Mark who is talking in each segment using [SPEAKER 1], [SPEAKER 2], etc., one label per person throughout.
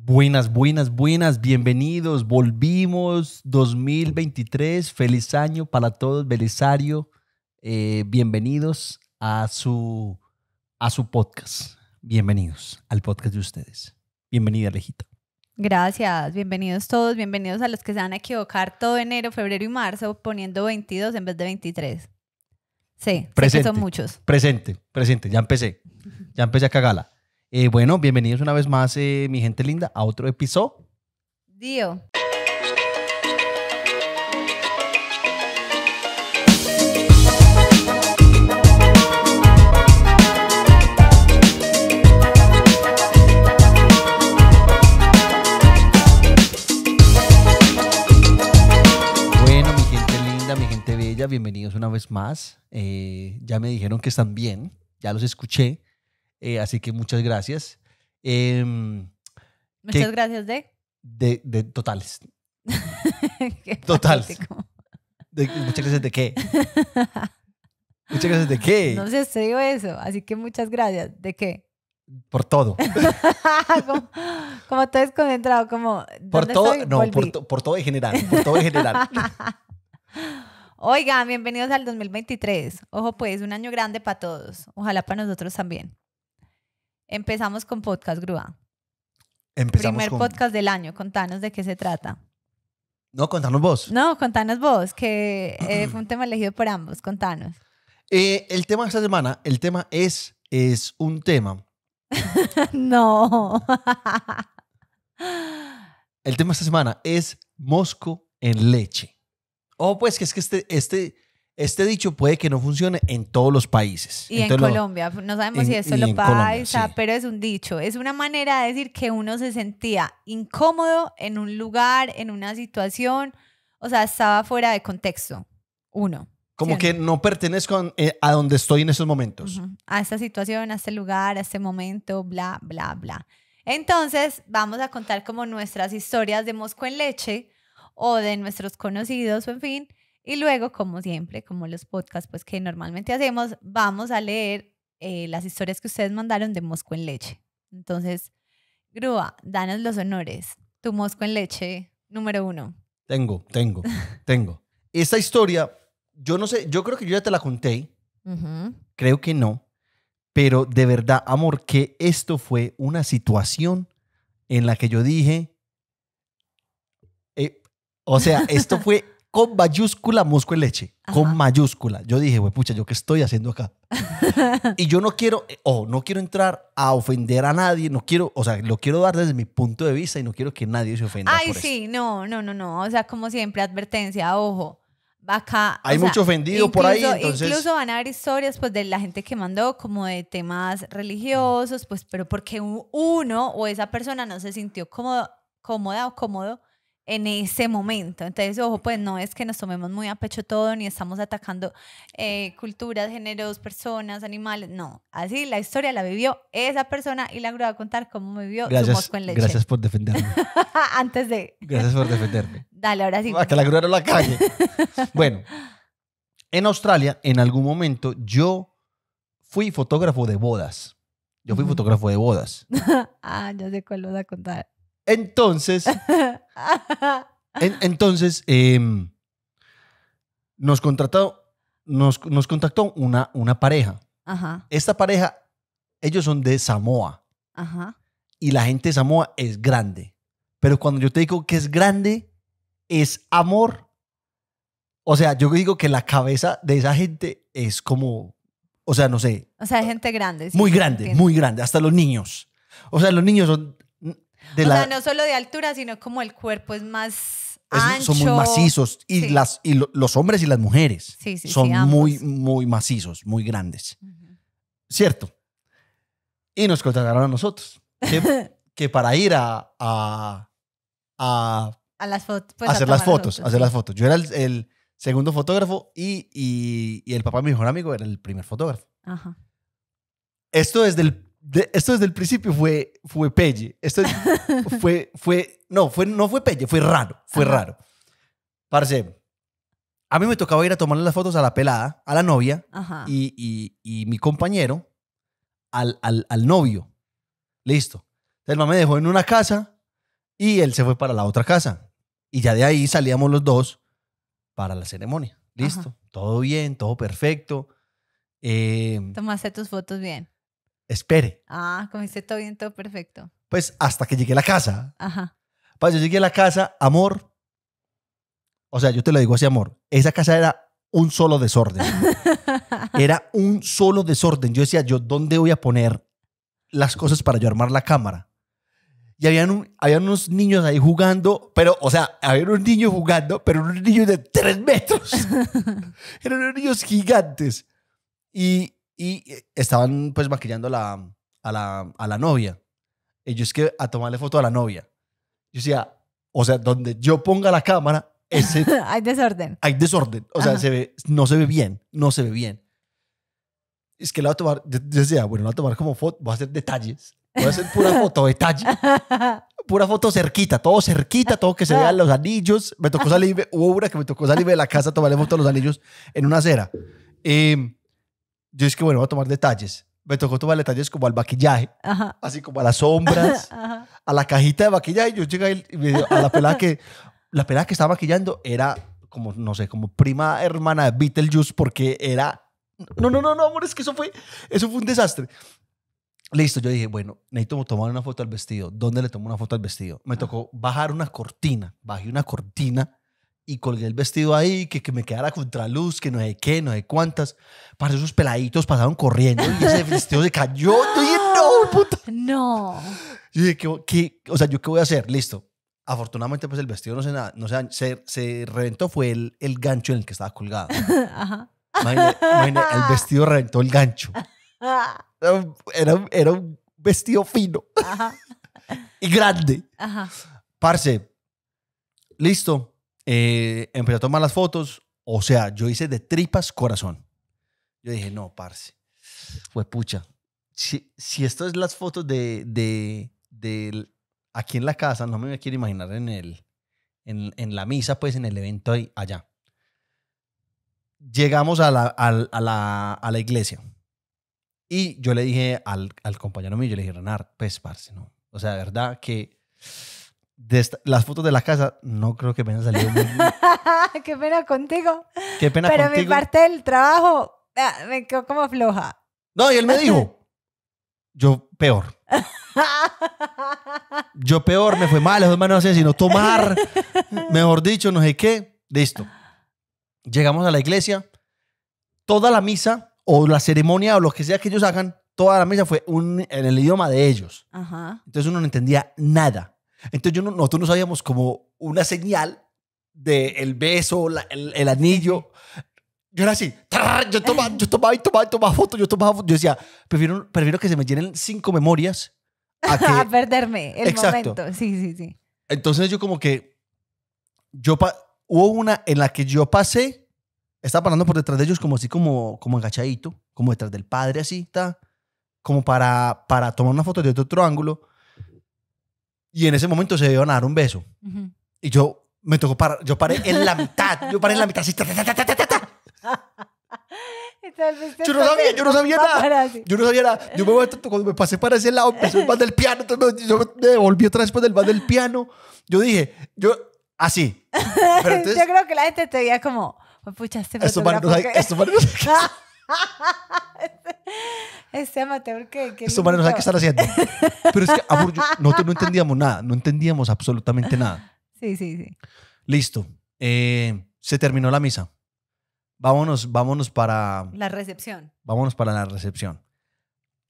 [SPEAKER 1] Buenas, buenas, buenas, bienvenidos, volvimos 2023, feliz año para todos, Belisario, eh, bienvenidos a su, a su podcast, bienvenidos al podcast de ustedes, bienvenida Alejita.
[SPEAKER 2] Gracias, bienvenidos todos, bienvenidos a los que se van a equivocar todo enero, febrero y marzo poniendo 22 en vez de 23. Sí, son muchos.
[SPEAKER 1] Presente, presente, ya empecé, ya empecé a cagarla. Eh, bueno, bienvenidos una vez más, eh, mi gente linda, a otro episodio. Dio. Bueno, mi gente linda, mi gente bella, bienvenidos una vez más. Eh, ya me dijeron que están bien, ya los escuché. Eh, así que muchas gracias. Em, muchas gracias de... De, totales. totales. muchas gracias de qué. muchas gracias de qué. No
[SPEAKER 2] sé, se digo eso. Así que muchas gracias. ¿De qué?
[SPEAKER 1] por todo.
[SPEAKER 2] como, todo desconcentrado, como... Por todo, no, por,
[SPEAKER 1] por, todo en general, por todo en general.
[SPEAKER 2] Oigan, bienvenidos al 2023. Ojo, pues, un año grande para todos. Ojalá para nosotros también. Empezamos con Podcast Grúa.
[SPEAKER 1] Empezamos Primer podcast
[SPEAKER 2] del año, contanos de qué se trata.
[SPEAKER 1] No, contanos vos.
[SPEAKER 2] No, contanos vos, que eh, fue un tema elegido por ambos, contanos.
[SPEAKER 1] Eh, el tema de esta semana, el tema es, es un tema.
[SPEAKER 2] no.
[SPEAKER 1] el tema de esta semana es mosco en leche. Oh, pues que es que este, este, este dicho puede que no funcione en todos los países. Y en Colombia,
[SPEAKER 2] no sabemos si eso lo pasa, pero es un dicho. Es una manera de decir que uno se sentía incómodo en un lugar, en una situación, o sea, estaba fuera de contexto. Uno.
[SPEAKER 1] Como que no, pertenezco eh, a, donde estoy en esos momentos.
[SPEAKER 2] A esta situación, a este lugar, a este momento, bla, bla, bla. Entonces, vamos a contar como nuestras historias de mosco en leche o de nuestros conocidos, en fin y luego, como siempre, como los podcasts pues, que normalmente hacemos, vamos a leer eh, las historias que ustedes mandaron de Mosco en Leche. Entonces, Grúa, danos los honores. Tu Mosco en Leche número uno.
[SPEAKER 1] Tengo, tengo, tengo. Esta historia, yo no sé, yo creo que yo ya te la conté. Creo que no. Pero de verdad, amor, que esto fue una situación en la que yo dije, eh, o sea, esto fue con mayúscula musco y leche. Con mayúscula. Yo dije, güey, pucha, ¿yo qué estoy haciendo acá? y yo no quiero, eh, o no quiero entrar a ofender a nadie, no quiero, o sea, lo quiero dar desde mi punto de vista y no quiero que nadie se ofenda. Ay, sí,
[SPEAKER 2] no, no, no, no. O sea, como siempre, advertencia, ojo. Acá, Hay mucho ofendido por ahí. Entonces... Incluso van a haber historias pues, de la gente que mandó como de temas religiosos, pues, pero porque uno o esa persona no se sintió cómodo, cómoda o cómodo en ese momento. Entonces, ojo, pues no es que nos tomemos muy a pecho todo, ni estamos atacando eh, culturas, géneros, personas, animales, no. Así la historia la vivió esa persona y la grúa a contar cómo vivió gracias, su Gracias por defenderme. Antes de...
[SPEAKER 1] Gracias por defenderme.
[SPEAKER 2] Dale, ahora sí. Ah, que
[SPEAKER 1] la grúa no la calle. bueno, en Australia, en algún momento, yo fui fotógrafo de bodas. Yo fui fotógrafo de bodas.
[SPEAKER 2] ah, ya sé cuál vas a contar.
[SPEAKER 1] Entonces, entonces em, nos, contrató, nos, contactó una, una pareja. Esta pareja, ellos son de Samoa. Y la gente de Samoa es grande. Pero cuando yo te digo que es grande, es amor. O sea, yo digo que la cabeza de esa gente es como, o sea, no sé. O
[SPEAKER 2] sea, gente grande. muy grande, muy
[SPEAKER 1] grande, hasta los niños. O sea, los niños son o sea, no
[SPEAKER 2] solo de altura, sino como el cuerpo es más ancho. Son muy macizos.
[SPEAKER 1] Y, las, y los hombres y las mujeres son muy, muy macizos, muy grandes. ¿Cierto? Y nos contrataron a nosotros. Que, para ir a... Pues, hacer las fotos, hacer las fotos. Yo era el, segundo fotógrafo y, el papá de mi mejor amigo era el primer fotógrafo. Esto es del esto desde el principio fue, fue pelle. Esto fue, fue, no, fue, no fue pelle, fue raro, fue raro. Parce, a mí me tocaba ir a tomarle las fotos a la pelada, a la novia, y, mi compañero al, al, novio. Listo. El mamá me dejó en una casa y él se fue para la otra casa. Y ya de ahí salíamos los dos para la ceremonia. Listo. Todo bien, todo perfecto. Eh,
[SPEAKER 2] Tomaste tus fotos bien espere. Ah, comiste todo bien, todo perfecto.
[SPEAKER 1] Pues hasta que llegué a la casa. Ajá. Pues yo llegué a la casa, amor. O sea, yo te lo digo así, amor. Esa casa era un solo desorden. era un solo desorden. Yo decía, yo, ¿dónde voy a poner las cosas para yo armar la cámara? Y habían, habían unos niños ahí jugando, pero, o sea, había unos niños jugando, pero unos niños de tres metros. Eran unos niños gigantes. Y, y eh, estaban pues maquillando a la, a la, a la novia. ellos es que a tomarle foto a la novia. Yo decía, o sea, donde yo ponga la cámara, ese,
[SPEAKER 2] hay desorden.
[SPEAKER 1] Hay desorden. O sea, se ve, no se ve bien, no se ve bien. Es que la voy a tomar, yo decía, bueno, la voy a tomar como foto, voy a hacer detalles. Voy a hacer pura foto, detalle. Pura foto cerquita, todo cerquita, todo que se vean los anillos. Me tocó salir, hubo una que me tocó salir de la casa, tomarle foto a los anillos en una acera. Eh, yo es que, bueno, voy a tomar detalles. Me tocó tomar detalles como al maquillaje, así como a las sombras, a la cajita de maquillaje. Yo llegué a la pelada que, la pelada que estaba maquillando era como, no sé, como prima hermana de Beetlejuice porque era... No, no, no, no, amor, es que eso fue, eso fue un desastre. Listo, yo dije, bueno, necesito tomar una foto al vestido. ¿Dónde le tomo una foto al vestido? Me tocó bajar una cortina. Bajé una cortina y colgué el vestido ahí, que, me quedara contraluz, que no sé qué, no sé cuántas. Para esos peladitos pasaron corriendo y ese vestido se cayó. Yo dije, no, puta.
[SPEAKER 2] No.
[SPEAKER 1] dije, o sea, ¿yo qué voy a hacer? Listo. Afortunadamente, pues el vestido no se, no se, se, reventó, fue el, el gancho en el que estaba colgado. Ajá. el vestido reventó el gancho. Era, un vestido fino Ajá. y grande. Ajá. Parce, listo. Eh, empecé a tomar las fotos. O sea, yo hice de tripas corazón. Yo dije, no, parce. Fue pucha. Si, si esto es las fotos de, de, aquí en la casa, no me quiero imaginar en, el, en, en la misa, pues en el evento ahí, allá. Llegamos a la, a, la, a la iglesia. Y yo le dije al, compañero mío, yo le dije, Renard, pues, parce, no. O sea, de verdad que las fotos de la casa, no creo que me hayan salido
[SPEAKER 2] Qué pena contigo.
[SPEAKER 1] Qué pena Pero mi parte
[SPEAKER 2] el trabajo ah, me quedó como floja.
[SPEAKER 1] No, y él me dijo, yo peor. Yo peor, me fue mal, las dos no sino tomar, mejor dicho, no sé qué. Listo. Llegamos a la iglesia, toda la misa o la ceremonia o lo que sea que ellos hagan, toda la misa fue en el idioma de ellos. Entonces uno no entendía nada. Entonces yo no, nosotros no sabíamos como una señal del beso, la, el, anillo. Yo era así, yo tomaba, yo tomaba y tomaba y tomaba fotos, yo tomaba Yo decía, prefiero, prefiero que se me llenen cinco memorias
[SPEAKER 2] a, perderme el Exacto. momento. Sí,
[SPEAKER 1] sí, sí. Entonces yo como que, yo hubo una en la que yo pasé, estaba parando por detrás de ellos como así, como, como agachadito, como detrás del padre, así, está como para, para tomar una foto de otro ángulo. Y en ese momento se iban a dar un beso. Y yo me tocó parar. Yo paré en la mitad. Yo paré en la mitad. Así,
[SPEAKER 2] yo no sabía, yo no sabía nada.
[SPEAKER 1] Yo no sabía nada. Yo me, cuando me pasé para ese lado, empezó el van del piano. Entonces yo me devolví otra vez por pues el van del piano. Yo dije, yo, así. Pero yo
[SPEAKER 2] creo que la gente te veía como, oh, pucha, este esto para no saben. Este amateur que... ¿Esto no sabe qué estar haciendo.
[SPEAKER 1] Pero es que, amor, no entendíamos nada, no entendíamos absolutamente nada. Sí, sí, sí. Listo. Eh, se terminó la misa. Vámonos, vámonos para...
[SPEAKER 2] La recepción.
[SPEAKER 1] Vámonos para la recepción.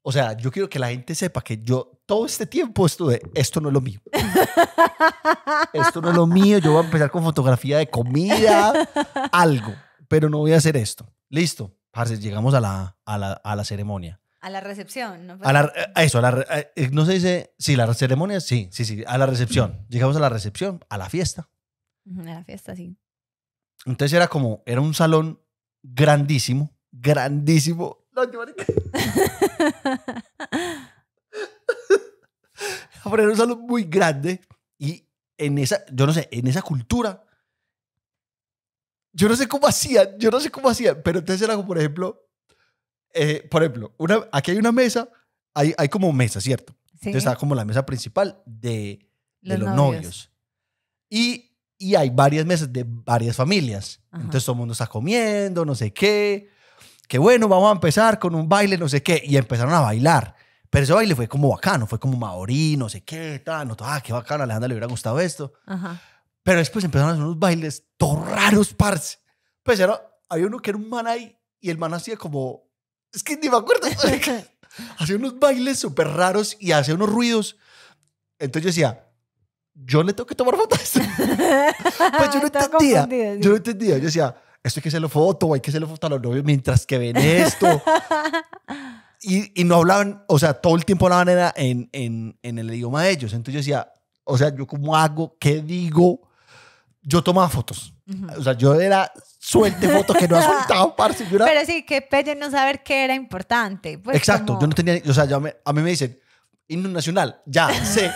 [SPEAKER 1] O sea, yo quiero que la gente sepa que yo todo este tiempo estuve, esto no es lo mío. esto no es lo mío, yo voy a empezar con fotografía de comida, algo, pero no voy a hacer esto. Listo, llegamos a la, a la, a la ceremonia.
[SPEAKER 2] A la recepción, ¿no? A, eh,
[SPEAKER 1] eso, eh, eh, no se dice, sí, la ceremonia, sí, sí, sí, a la recepción. Llegamos a la recepción, a la fiesta.
[SPEAKER 2] A la fiesta, sí.
[SPEAKER 1] Entonces era como, era un salón grandísimo, grandísimo. No, Pero era un salón muy grande y en esa, yo no sé, en esa cultura yo no sé cómo hacían, yo no sé cómo hacían, pero entonces era como, por ejemplo, eh, por ejemplo, una, aquí hay una mesa, hay, hay como mesa, ¿cierto? Entonces está como la mesa principal de
[SPEAKER 3] los, de los novios.
[SPEAKER 1] Y, y, hay varias mesas de varias familias. Entonces todo el mundo está comiendo, no sé qué. Que bueno, vamos a empezar con un baile, no sé qué. Y empezaron a bailar. Pero ese baile fue como bacano, fue como maorí, no sé qué, tal. No, ah, qué bacano, a Alejandra le hubiera gustado esto. Ajá. Pero después empezaron a hacer unos bailes todos raros, parce. Pues era, había uno que era un man ahí y el man hacía como. Es que ni me acuerdo. hacía unos bailes súper raros y hacía unos ruidos. Entonces yo decía, yo le tengo que tomar fotos. pues yo no entendía. Yo no entendía. Yo decía, esto hay que hacerlo foto, hay que hacerlo foto a los novios mientras que ven esto. y, y, no hablaban, o sea, todo el tiempo hablaban era en, en, en el idioma de ellos. Entonces yo decía, o sea, yo cómo hago, qué digo yo tomaba fotos. O sea, yo era suelte fotos que no ha soltado, parce. Pero sí,
[SPEAKER 2] qué pelle no saber qué era importante. Pues, Exacto, yo
[SPEAKER 1] no tenía, o sea, a mí me dicen, himno nacional, ya sé.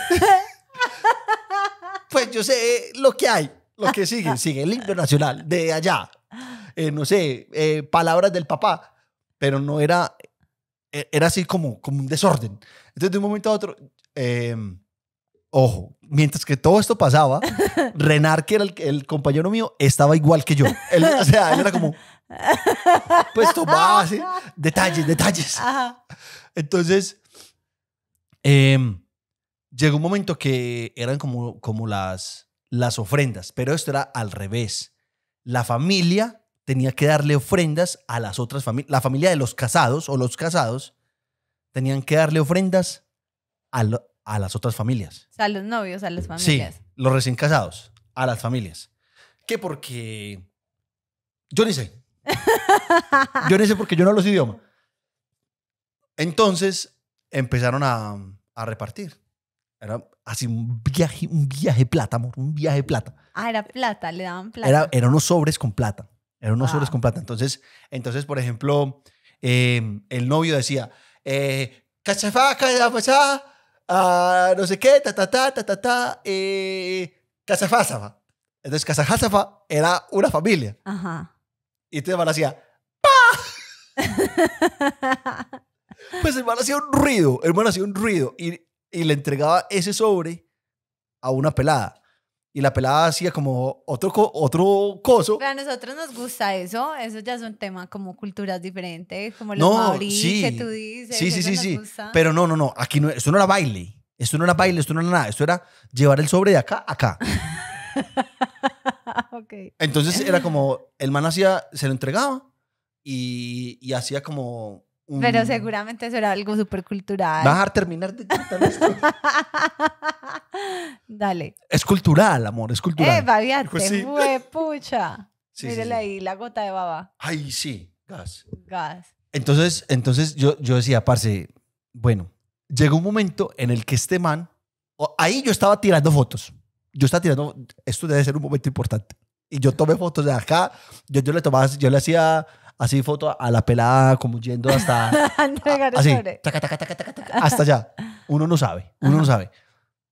[SPEAKER 1] pues yo sé lo que hay, lo que sigue, sigue el himno nacional de allá. Eh, no sé, eh, palabras del papá, pero no era, eh, era así como, como un desorden. Entonces, de un momento a otro, em, Ojo, mientras que todo esto pasaba, Renar, que era el, compañero mío, estaba igual que yo. o sea, él era como, pues tomaba detalles, detalles. Entonces, em, llegó un momento que eran como, como las, las ofrendas, pero esto era al revés. La familia tenía que darle ofrendas a las otras familias. La familia de los casados o los casados tenían que darle ofrendas a, los a las otras familias.
[SPEAKER 2] a los novios, a las familias. Sí,
[SPEAKER 1] los recién casados, a las familias. ¿Qué? Porque yo ni sé. yo ni sé porque yo no hablo los idioma Entonces empezaron a, repartir. Era así un viaje, un viaje plata, amor, un viaje plata.
[SPEAKER 2] Ah, era plata, le daban plata. Era,
[SPEAKER 1] unos sobres con plata. Eran unos ah. sobres con plata. Entonces, entonces por ejemplo, eh, el novio decía, eh, cachafá, no sé qué, ta, ta, ta, ta, ta, ta, eh, Entonces, era una familia. Y entonces este hermano hacía, ¡pa! pues el hermano hacía un ruido, el hermano hacía un ruido y, y le entregaba ese sobre a una pelada y la pelada hacía como otro, otro coso.
[SPEAKER 2] Pero a nosotros nos gusta eso, eso ya es un tema como culturas diferentes, como los no, que tú dices. Sí, sí, sí,
[SPEAKER 1] Pero no, no, no, aquí no, esto no era baile, esto no era baile, esto no era nada, esto era llevar el sobre de acá a acá. Entonces era como, el man hacía, se lo entregaba y, y hacía como pero
[SPEAKER 2] seguramente eso era algo súper cultural. Vas a
[SPEAKER 1] terminar de esto.
[SPEAKER 2] Dale.
[SPEAKER 1] Es cultural, amor, es cultural. Eh, pues sí.
[SPEAKER 2] pucha. ahí, la gota de baba.
[SPEAKER 1] Ay, sí, gas. Gas. Entonces, entonces yo, yo decía, parce, bueno, llegó un momento en el que este man, ahí yo estaba tirando fotos. Yo estaba tirando, esto debe ser un momento importante. Y yo tomé fotos de acá, yo, yo le tomaba, yo le hacía así foto a la pelada como yendo hasta...
[SPEAKER 2] así, hasta allá.
[SPEAKER 1] Uno no sabe, uno no sabe.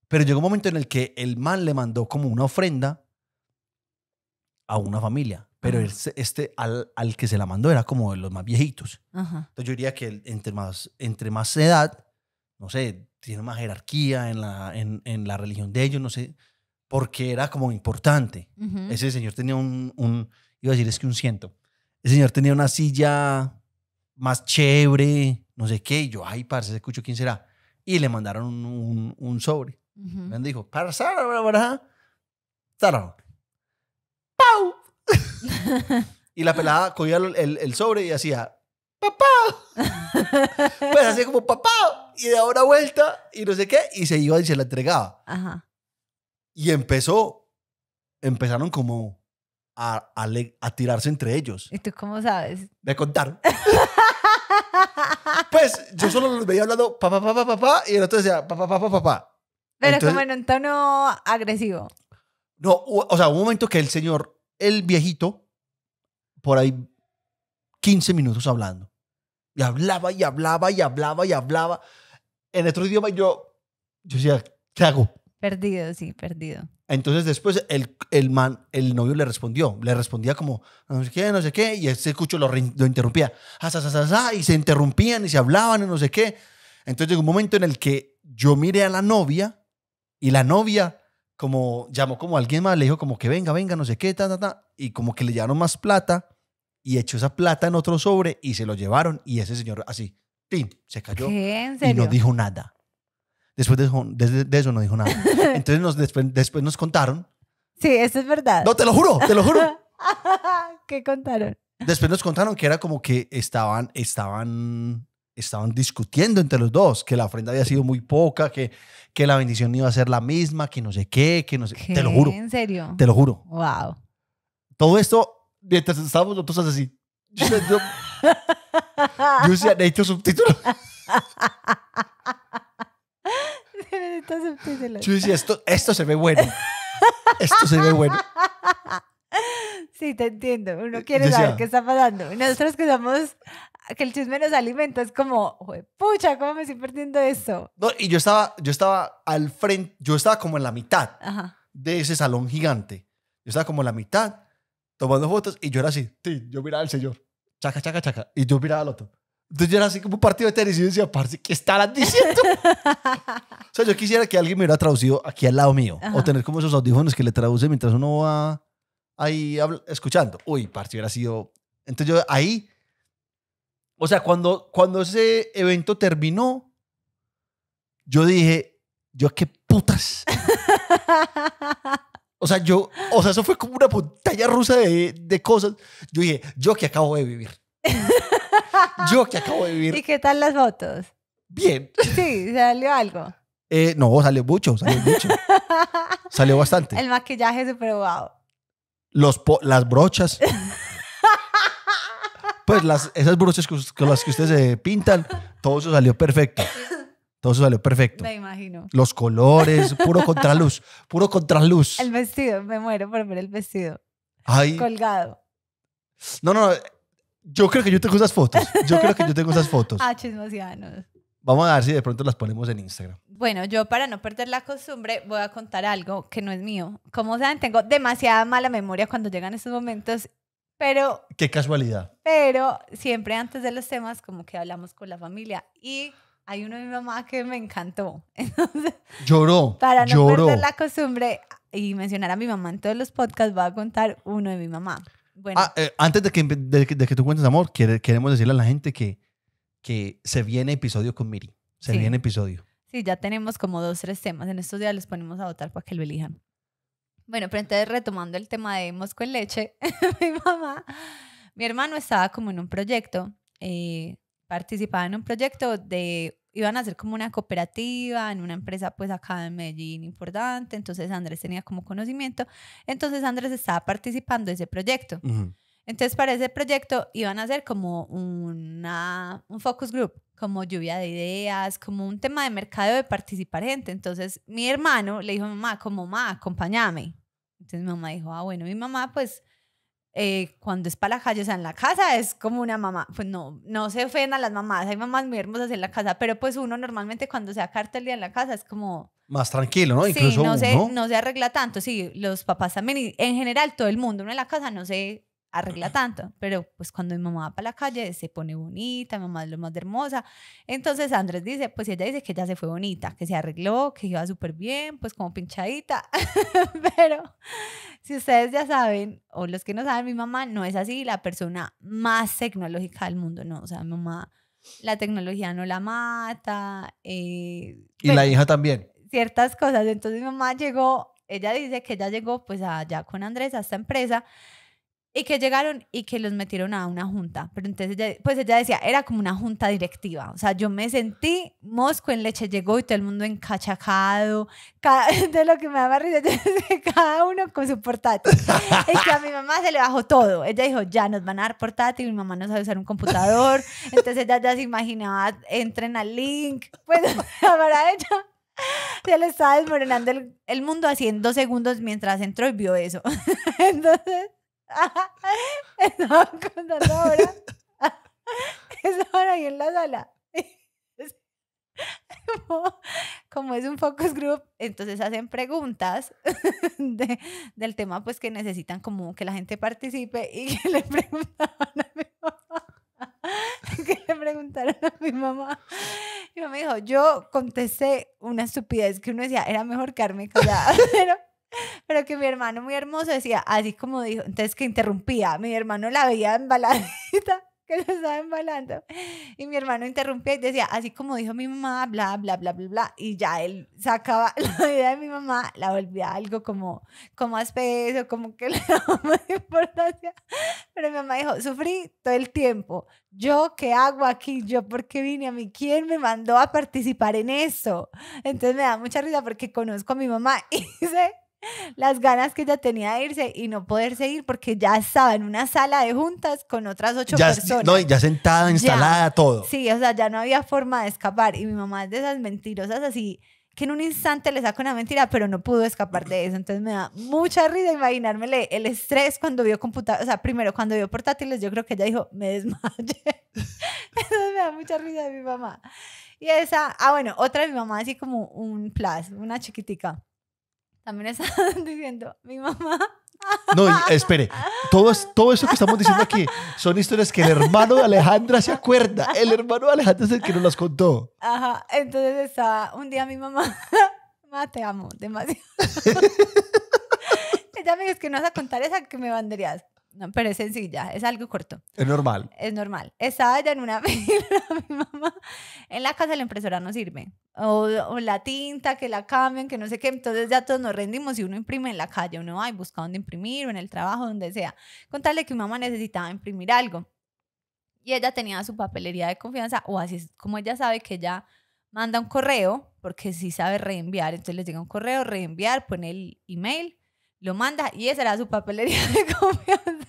[SPEAKER 1] Pero llegó un momento en el que el man le mandó como una ofrenda a una familia. Pero este, al, que se la mandó era como de los más viejitos. Entonces yo diría que entre más, entre más edad, no sé, tiene más jerarquía en la, en, la religión de ellos, no sé, porque era como importante. Ese señor tenía un, iba a decir, es que un ciento, el señor tenía una silla más chévere, no sé qué. Y yo, ay, parce, se escucho ¿quién será? Y le mandaron un, sobre. Me dijo, parce, ¿verdad? ¡Pau! y la pelada cogía el, sobre y hacía, ¡papá! pues hacía como, ¡papá! Y de ahora vuelta y no sé qué. Y se iba y se la entregaba. Y empezó, empezaron como a, tirarse entre ellos. ¿Y tú
[SPEAKER 2] cómo sabes?
[SPEAKER 1] Me contaron. pues yo solo los veía hablando papá, papá, papá, y el otro decía papá, papá, papá,
[SPEAKER 2] Pero como en un tono agresivo.
[SPEAKER 1] No, o, sea, sea, un momento que el señor, el viejito, por ahí 15 minutos hablando. Y hablaba y hablaba y hablaba y hablaba. En otro idioma yo, yo decía, ¿qué hago? Perdido, sí, perdido. Entonces después el, el man, el novio le respondió, le respondía como, no sé qué, no sé qué, y ese cucho lo, lo interrumpía, ah, y se interrumpían y se hablaban y no sé qué. Entonces llegó un momento en el que yo miré a la novia y la novia como llamó como a alguien más, le dijo como que venga, venga, no sé qué, ta, ta, y como que le llevaron más plata y echó esa plata en otro sobre y se lo llevaron y ese señor así, se cayó y no dijo nada. Después de eso, no dijo nada. Entonces nos, después, nos contaron.
[SPEAKER 2] Sí, eso es verdad. No, te lo juro, te lo juro. ¿Qué contaron?
[SPEAKER 1] Después nos contaron que era como que estaban, estaban, estaban discutiendo entre los dos, que la ofrenda había sido muy poca, que, que la bendición iba a ser la misma, que no sé qué, que no sé. ¿Qué? Te lo juro. ¿En
[SPEAKER 2] serio? Te lo juro. Wow.
[SPEAKER 1] Todo esto mientras estábamos nosotros así. Yo, sé decía, necesito subtítulos. Yo esto, esto se
[SPEAKER 2] ve bueno. Esto se ve bueno. Sí, te entiendo. Uno eh, quiere saber qué está pasando. Nosotros que somos, que el chisme nos alimenta, es como, pucha, ¿cómo me estoy perdiendo esto?
[SPEAKER 1] y yo estaba, yo estaba al frente, yo estaba como en la mitad de ese salón gigante. Yo estaba como en la mitad tomando fotos y yo era así, sí, yo miraba al señor, chaca, chaca, chaca, y yo miraba al otro. Entonces yo era así como un partido de tenis y decía, parce, ¿qué estarán diciendo? o sea, yo quisiera que alguien me hubiera traducido aquí al lado mío. O tener como esos audífonos que le traduce mientras uno va ahí escuchando. Uy, parce, hubiera sido... Entonces yo ahí... O sea, cuando, cuando ese evento terminó, yo dije, yo qué putas. o sea, yo... O sea, eso fue como una pantalla rusa de, de cosas. Yo dije, yo que acabo de vivir. Yo que acabo de vivir. ¿Y
[SPEAKER 2] qué tal las fotos? Bien. Sí, salió algo.
[SPEAKER 1] Eh, no, salió mucho, salió mucho. salió bastante. El
[SPEAKER 2] maquillaje súper probó.
[SPEAKER 1] Los las brochas. pues las, esas brochas con las que ustedes se pintan, todo eso salió perfecto. Todo eso salió perfecto. Me imagino. Los colores, puro contraluz, puro contraluz. El
[SPEAKER 2] vestido, me muero por ver el vestido. Colgado. Colgado.
[SPEAKER 1] No, no, yo creo que yo tengo esas fotos. Yo creo que yo tengo esas fotos. ah,
[SPEAKER 2] chismosianos.
[SPEAKER 1] Vamos a ver si de pronto las ponemos en Instagram.
[SPEAKER 2] Bueno, yo para no perder la costumbre voy a contar algo que no es mío. Como saben, tengo demasiada mala memoria cuando llegan estos momentos, pero...
[SPEAKER 1] Qué casualidad.
[SPEAKER 2] Pero siempre antes de los temas como que hablamos con la familia y hay uno de mi mamá que me encantó.
[SPEAKER 1] lloró. Para no perder la
[SPEAKER 2] costumbre y mencionar a mi mamá en todos los podcasts, voy a contar uno de mi mamá. Ah, eh,
[SPEAKER 1] antes de que, que tú cuentes, amor, queremos decirle a la gente que, que se viene episodio con Miri. Se viene episodio.
[SPEAKER 2] Sí, ya tenemos como dos, tres temas. En estos días los ponemos a votar para que lo elijan. Bueno, pero entonces retomando el tema de Mosco en leche, mi mamá, mi hermano estaba como en un proyecto, eh, participaba en un proyecto de iban a hacer como una cooperativa en una empresa pues acá en Medellín importante, entonces Andrés tenía como conocimiento, entonces Andrés estaba participando de ese proyecto. Entonces para ese proyecto iban a hacer como una, un focus group, como lluvia de ideas, como un tema de mercado de participar gente. Entonces mi hermano le dijo a mamá, como mamá, acompáñame. Entonces mi mamá dijo, ah, bueno, mi mamá pues eh, cuando es para la calle, o sea, en la casa es como una mamá, pues no, no se a las mamás, hay mamás muy hermosas en la casa, pero pues uno normalmente cuando se acarta el día en la casa es como...
[SPEAKER 1] Más tranquilo, ¿no? Incluso no, uno. Se,
[SPEAKER 2] no se arregla tanto, sí, los papás también, y en general todo el mundo, uno en la casa no se arregla tanto. Pero pues cuando mi mamá va para la calle se pone bonita, mi mamá es lo más hermosa. Entonces Andrés dice, pues ella dice que ya se fue bonita, que se arregló, que iba súper bien, pues como pinchadita. Pero si ustedes ya saben, o los que no saben, mi mamá no es así la persona más tecnológica del mundo, no. O sea, mi mamá, la tecnología no la mata. Eh,
[SPEAKER 1] y la hija también.
[SPEAKER 2] Ciertas cosas. Entonces mi mamá llegó, ella dice que ella llegó pues allá con Andrés a esta empresa y que llegaron y que los metieron a una junta. Pero entonces pues ella decía, era como una junta directiva. O sea, yo me sentí, Mosco en leche llegó y todo el mundo encachacado. de lo que me daba risa, cada uno con su portátil. Y que a mi mamá se le bajó todo. Ella dijo, ya nos van a dar portátil, mi mamá no sabe usar un computador. Entonces ella ya se imaginaba, entren al link. Pues para ella se le estaba desmoronando el, el, mundo así en dos segundos mientras entró y vio eso. Entonces, Estaban contando ahora. Estaban ahí en la sala. Como, es un focus group, entonces hacen preguntas del tema pues que necesitan como que la gente participe y que le preguntaron a mi mamá, preguntaron a mi mamá. Y mi mamá dijo, yo contesté una estupidez que uno decía, era mejor quedarme callada, pero pero que mi hermano muy hermoso decía, así como dijo, entonces que interrumpía, mi hermano la veía embaladita, que lo estaba embalando, y mi hermano interrumpía y decía, así como dijo mi mamá, bla, bla, bla, bla, bla, y ya él sacaba la idea de mi mamá, la volvía algo como, como aspeso, como que le daba más importancia, pero mi mamá dijo, sufrí todo el tiempo, yo qué hago aquí, yo por qué vine a mí, quién me mandó a participar en eso, entonces me da mucha risa porque conozco a mi mamá y sé las ganas que ella tenía de irse y no poder seguir porque ya estaba en una sala de juntas con otras ocho personas. No, ya sentada, instalada, todo. Sí, o sea, ya no había forma de escapar. Y mi mamá es de esas mentirosas así que en un instante le saca una mentira, pero no pudo escapar de eso. Entonces me da mucha risa imaginármele el estrés cuando vio computador, o sea, primero cuando vio portátiles, yo creo que ella dijo, me desmayé. Entonces me da mucha risa de mi mamá. Y esa, ah, bueno, otra de mi mamá, así como un plus, una chiquitica también estaban diciendo, mi mamá.
[SPEAKER 1] No, espere, todo, todo eso que estamos diciendo aquí son historias que el hermano de Alejandra se acuerda. El hermano de Alejandra es el que nos las contó.
[SPEAKER 2] Ajá, entonces está un día mi mamá, te amo demasiado. Ella me dijo, es que no vas a contar esa que me banderías pero es sencilla, es algo corto. Es normal. Es normal. Estaba ella en una mi mamá, en la casa la impresora no sirve. O, la tinta, que la cambien, que no sé qué. Entonces ya todos nos rendimos y uno imprime en la calle, uno va y busca dónde imprimir, o en el trabajo, donde sea. Contarle que mi mamá necesitaba imprimir algo. Y ella tenía su papelería de confianza, o así es como ella sabe que ella manda un correo, porque sí sabe reenviar, entonces le llega un correo, reenviar, pone el email lo manda y esa era su papelería de confianza.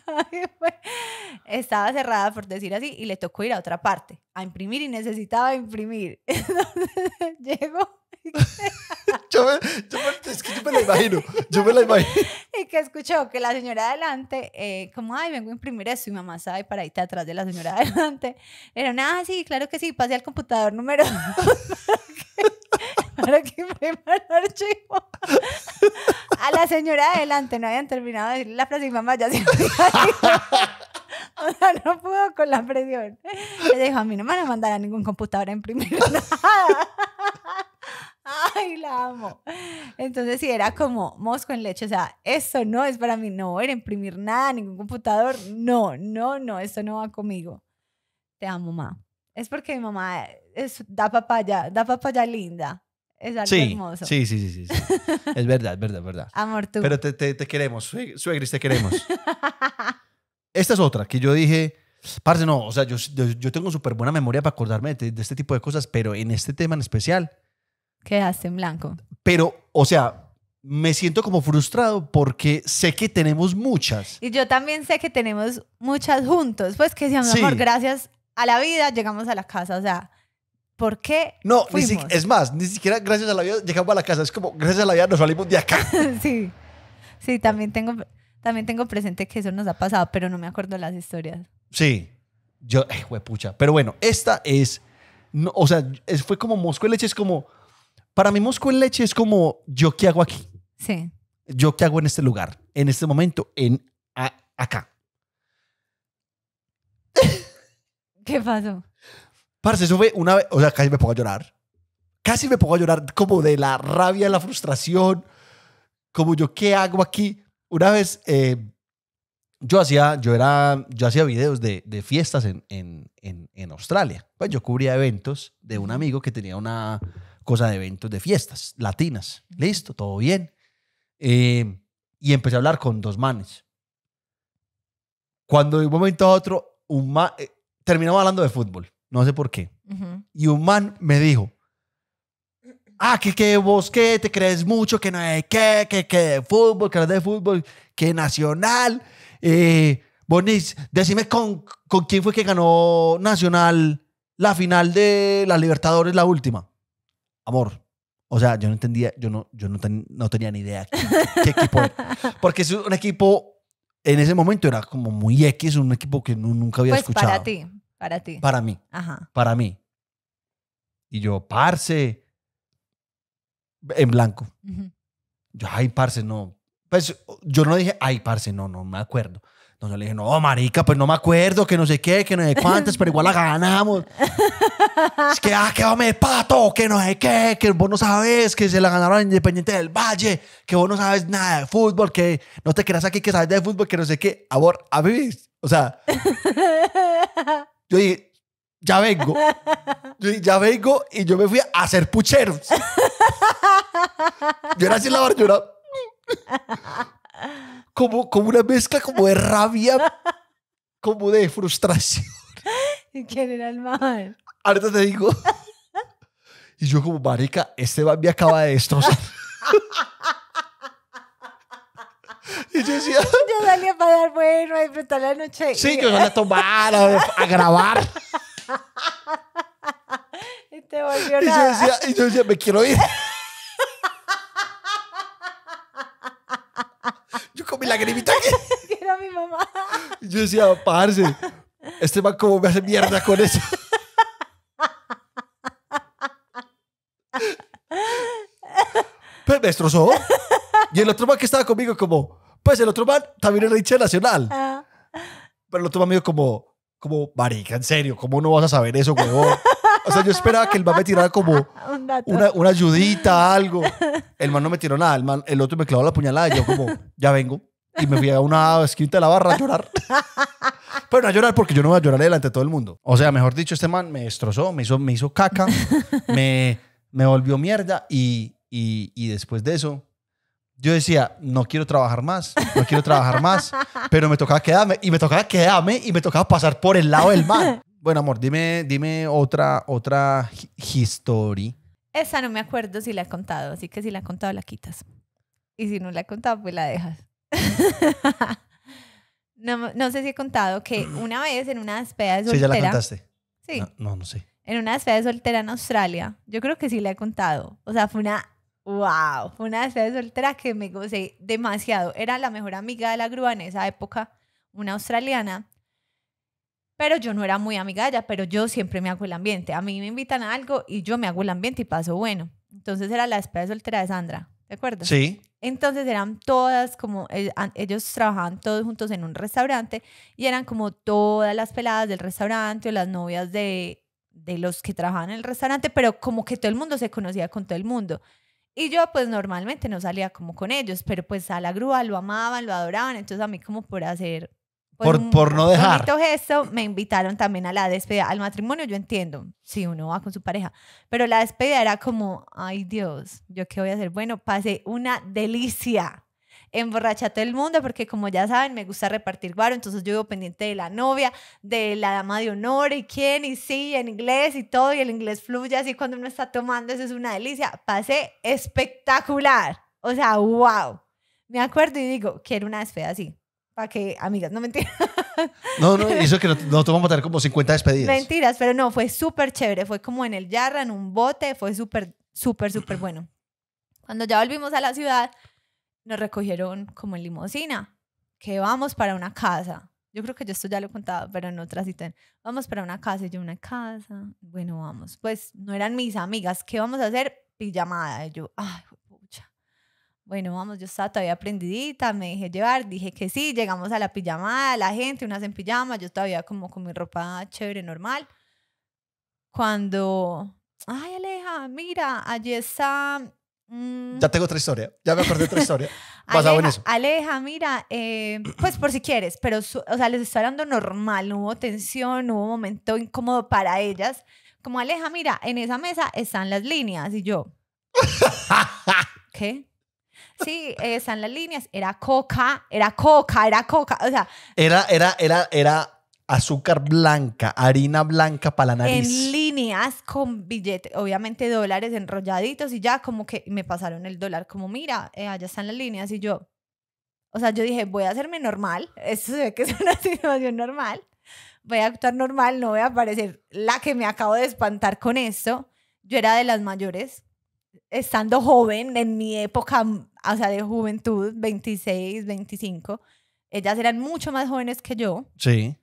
[SPEAKER 2] estaba cerrada, por decir así, y le tocó ir a otra parte a imprimir y necesitaba imprimir. Entonces llegó.
[SPEAKER 1] yo, me, es que yo me la imagino, yo me la imagino.
[SPEAKER 2] Y que escuchó que la señora adelante, eh, como, ay, vengo a imprimir eso, y mamá sabe para paradita atrás de la señora adelante. Era, ah, sí, claro que sí, pase al computador número para que impriman archivo. A la señora adelante, no habían terminado de decir la frase y mamá ya se O sea, no pudo con la presión. le dijo, a mí no me van a mandar a ningún computador a imprimir nada. Ay, la amo. Entonces sí, era como mosco en leche. O sea, esto no es para mí. No, a imprimir nada, ningún computador. No, no, no, esto no va conmigo. Te amo, mamá. Es porque mi mamá da papaya, da papaya linda. Es algo hermoso. Sí,
[SPEAKER 1] sí, sí, sí. verdad, es verdad, verdad, verdad.
[SPEAKER 2] Amor tú. Pero
[SPEAKER 1] te, te, te queremos, suegris, te queremos. Esta es otra que yo dije, parce, no, o sea, yo, yo, tengo súper buena memoria para acordarme de, este tipo de cosas, pero en este tema en especial.
[SPEAKER 2] Quedaste en blanco.
[SPEAKER 1] Pero, o sea, me siento como frustrado porque sé que tenemos muchas.
[SPEAKER 2] Y yo también sé que tenemos muchas juntos. Pues que, si, mi gracias a la vida llegamos a la casa, o sea. ¿Por qué?
[SPEAKER 1] No, es más, ni siquiera gracias a la vida llegamos a la casa. Es como, gracias a la vida nos salimos de acá.
[SPEAKER 2] sí, sí, también tengo, también tengo presente que eso nos ha pasado, pero no me acuerdo las historias.
[SPEAKER 1] Sí, yo, eh, huepucha. Pero bueno, esta es, o sea, fue como Moscú en leche, es como, para mí Moscú en leche es como, ¿yo qué hago aquí? Sí. ¿Yo qué hago en este lugar, en este momento, en acá? ¿Qué pasó? Parce, eso fue una vez, o sea, casi me pongo a llorar. Casi me pongo a llorar como de la rabia, la frustración, como yo, ¿qué hago aquí? Una vez eh, yo hacía, yo era, yo hacía videos de, de fiestas en, en, en, Australia. Pues yo cubría eventos de un amigo que tenía una cosa de eventos de fiestas latinas. Listo, todo bien. Eh, y empecé a hablar con dos manes. Cuando de un momento a otro, un eh, terminamos hablando de fútbol no sé por qué. Y un man me dijo, ah, que, que vos que te crees mucho, que no hay que, que, que de fútbol, que de fútbol, que nacional. Eh, Bonis, decime con, quién fue que ganó Nacional la final de las Libertadores, la última. Amor, o sea, yo no entendía, yo no, yo no, tenía ni idea qué, equipo Porque es un equipo, en ese momento era como muy X, un equipo que nunca había pues escuchado. Para ti.
[SPEAKER 2] Para ti. Para mí. Ajá.
[SPEAKER 1] Para mí. Y yo, parce, en blanco. Yo, ay, parce, no. Pues yo no dije, ay, parce, no, no me acuerdo. Entonces le dije, no, marica, pues no me acuerdo, que no sé qué, que no sé cuántas, pero igual la ganamos. es que, ah, que me pato, que no sé qué, que vos no sabes, que se la ganaron Independiente del Valle, que vos no sabes nada de fútbol, que no te creas aquí que sabes de fútbol, que no sé qué. Amor, a vivir o sea... Yo dije, ya vengo. Yo dije, ya vengo y yo me fui a hacer pucheros. yo era así en la barra, Como, como una mezcla como de rabia, como de frustración.
[SPEAKER 2] ¿Quién era el
[SPEAKER 1] Ahorita te digo. Y yo como, marica, este man me acaba de destrozar.
[SPEAKER 2] Y yo decía. Yo salía para dar bueno, a disfrutar la noche. Sí, yo salía a
[SPEAKER 1] tomar, a, grabar.
[SPEAKER 2] Y te volvió
[SPEAKER 1] y Yo decía, y yo decía, me quiero ir. Yo comí la lagrimita aquí.
[SPEAKER 2] Quiero a mi mamá.
[SPEAKER 1] Y yo decía, parce, este man como me hace mierda con eso. Pues me destrozó. Y el otro man que estaba conmigo como, pues el otro man también era hincha Nacional. Ah. Pero el otro man me dijo como, como, marica, en serio, ¿cómo no vas a saber eso, huevón? O sea, yo esperaba que el man me tirara como
[SPEAKER 3] una, una ayudita,
[SPEAKER 1] algo. El man no me tiró nada. El, man, el otro me clavó la puñalada y yo como, ya vengo. Y me fui a una esquina de la barra a llorar. Pero no a llorar porque yo no voy a llorar delante de todo el mundo. O sea, mejor dicho, este man me destrozó, me hizo, me hizo caca, me, volvió mierda y, y después de eso yo decía, no quiero trabajar más, no quiero trabajar más, pero me tocaba quedarme y me tocaba quedarme y me tocaba pasar por el lado del mar. Bueno, amor, dime, dime otra, otra history.
[SPEAKER 2] Esa no me acuerdo si la he contado, así que si la he contado la quitas. Y si no la he contado, pues la dejas. no, sé si he contado que una vez en una despedida de soltera... Sí, ya la contaste.
[SPEAKER 1] Sí. no, no sé.
[SPEAKER 2] En una despedida de soltera en Australia, yo creo que sí la he contado. O sea, fue una Wow, una despedida de soltera que me gocé demasiado. Era la mejor amiga de la grúa en esa época, una australiana. Pero yo no era muy amiga de ella, pero yo siempre me hago el ambiente. A mí me invitan a algo y yo me hago el ambiente y paso bueno. Entonces era la despedida de soltera de Sandra, ¿de acuerdo? Sí. Entonces eran todas como, eh, ellos trabajaban todos juntos en un restaurante y eran como todas las peladas del restaurante o las novias de, de los que trabajaban en el restaurante, pero como que todo el mundo se conocía con todo el mundo. Y yo pues normalmente no salía como con ellos, pero pues a la grúa lo amaban, lo adoraban, entonces a mí como por hacer...
[SPEAKER 1] Pues, por, por no dejar.
[SPEAKER 2] gesto, me invitaron también a la despedida, al matrimonio, yo entiendo, si uno va con su pareja, pero la despedida era como, ay Dios, yo qué voy a hacer, bueno, pasé una delicia. ...emborracha todo el mundo porque como ya saben, me gusta repartir guaro, entonces yo vivo pendiente de la novia, de la dama de honor y quién y sí, en inglés y todo, y el inglés fluye así cuando uno está tomando, eso es una delicia. Pasé espectacular, o sea, wow. Me acuerdo y digo, quiero una despedida así, para que, amigas, no mentiras. No, no, eso
[SPEAKER 1] que no tomamos a tener como 50 despedidas.
[SPEAKER 2] Mentiras, pero no, fue súper chévere. Fue como en el Yarra, en un bote, fue súper, súper, súper bueno. Cuando ya volvimos a la ciudad, nos recogieron como en limosina, que vamos para una casa. Yo creo que yo esto ya lo he contado, pero en otra cita. Vamos para una casa, y yo una casa. Bueno, vamos. Pues no eran mis amigas. ¿Qué vamos a hacer? Pijamada. yo, ay, pucha. Bueno, vamos, yo estaba todavía aprendidita, me dejé llevar, dije que sí, llegamos a la pijamada, la gente, unas en pijama, yo todavía como con mi ropa chévere, normal. Cuando, ay Aleja, mira, allí está Mm. Ya tengo
[SPEAKER 1] otra historia, ya me acordé de otra historia.
[SPEAKER 2] Aleja, mira, eh, pues por si quieres, pero o sea, les estoy hablando normal, no hubo tensión, no hubo momento incómodo para ellas. Como Aleja, mira, en esa mesa están las líneas y yo. ¿Qué? Sí, están las líneas, era coca, era coca, era coca, o sea.
[SPEAKER 1] Era, era, era, era azúcar blanca, harina blanca para la nariz. En
[SPEAKER 2] líneas con billetes, obviamente dólares enrolladitos y ya como que me pasaron el dólar, como mira, eh, allá están las líneas y yo, o sea, yo dije, voy a hacerme normal, eso se ve que es una situación normal, voy a actuar normal, no voy a parecer la que me acabo de espantar con esto. Yo era de las mayores, estando joven, en mi época, mm, o sea, de juventud, 26, 25, ellas eran mucho más jóvenes que yo. Sí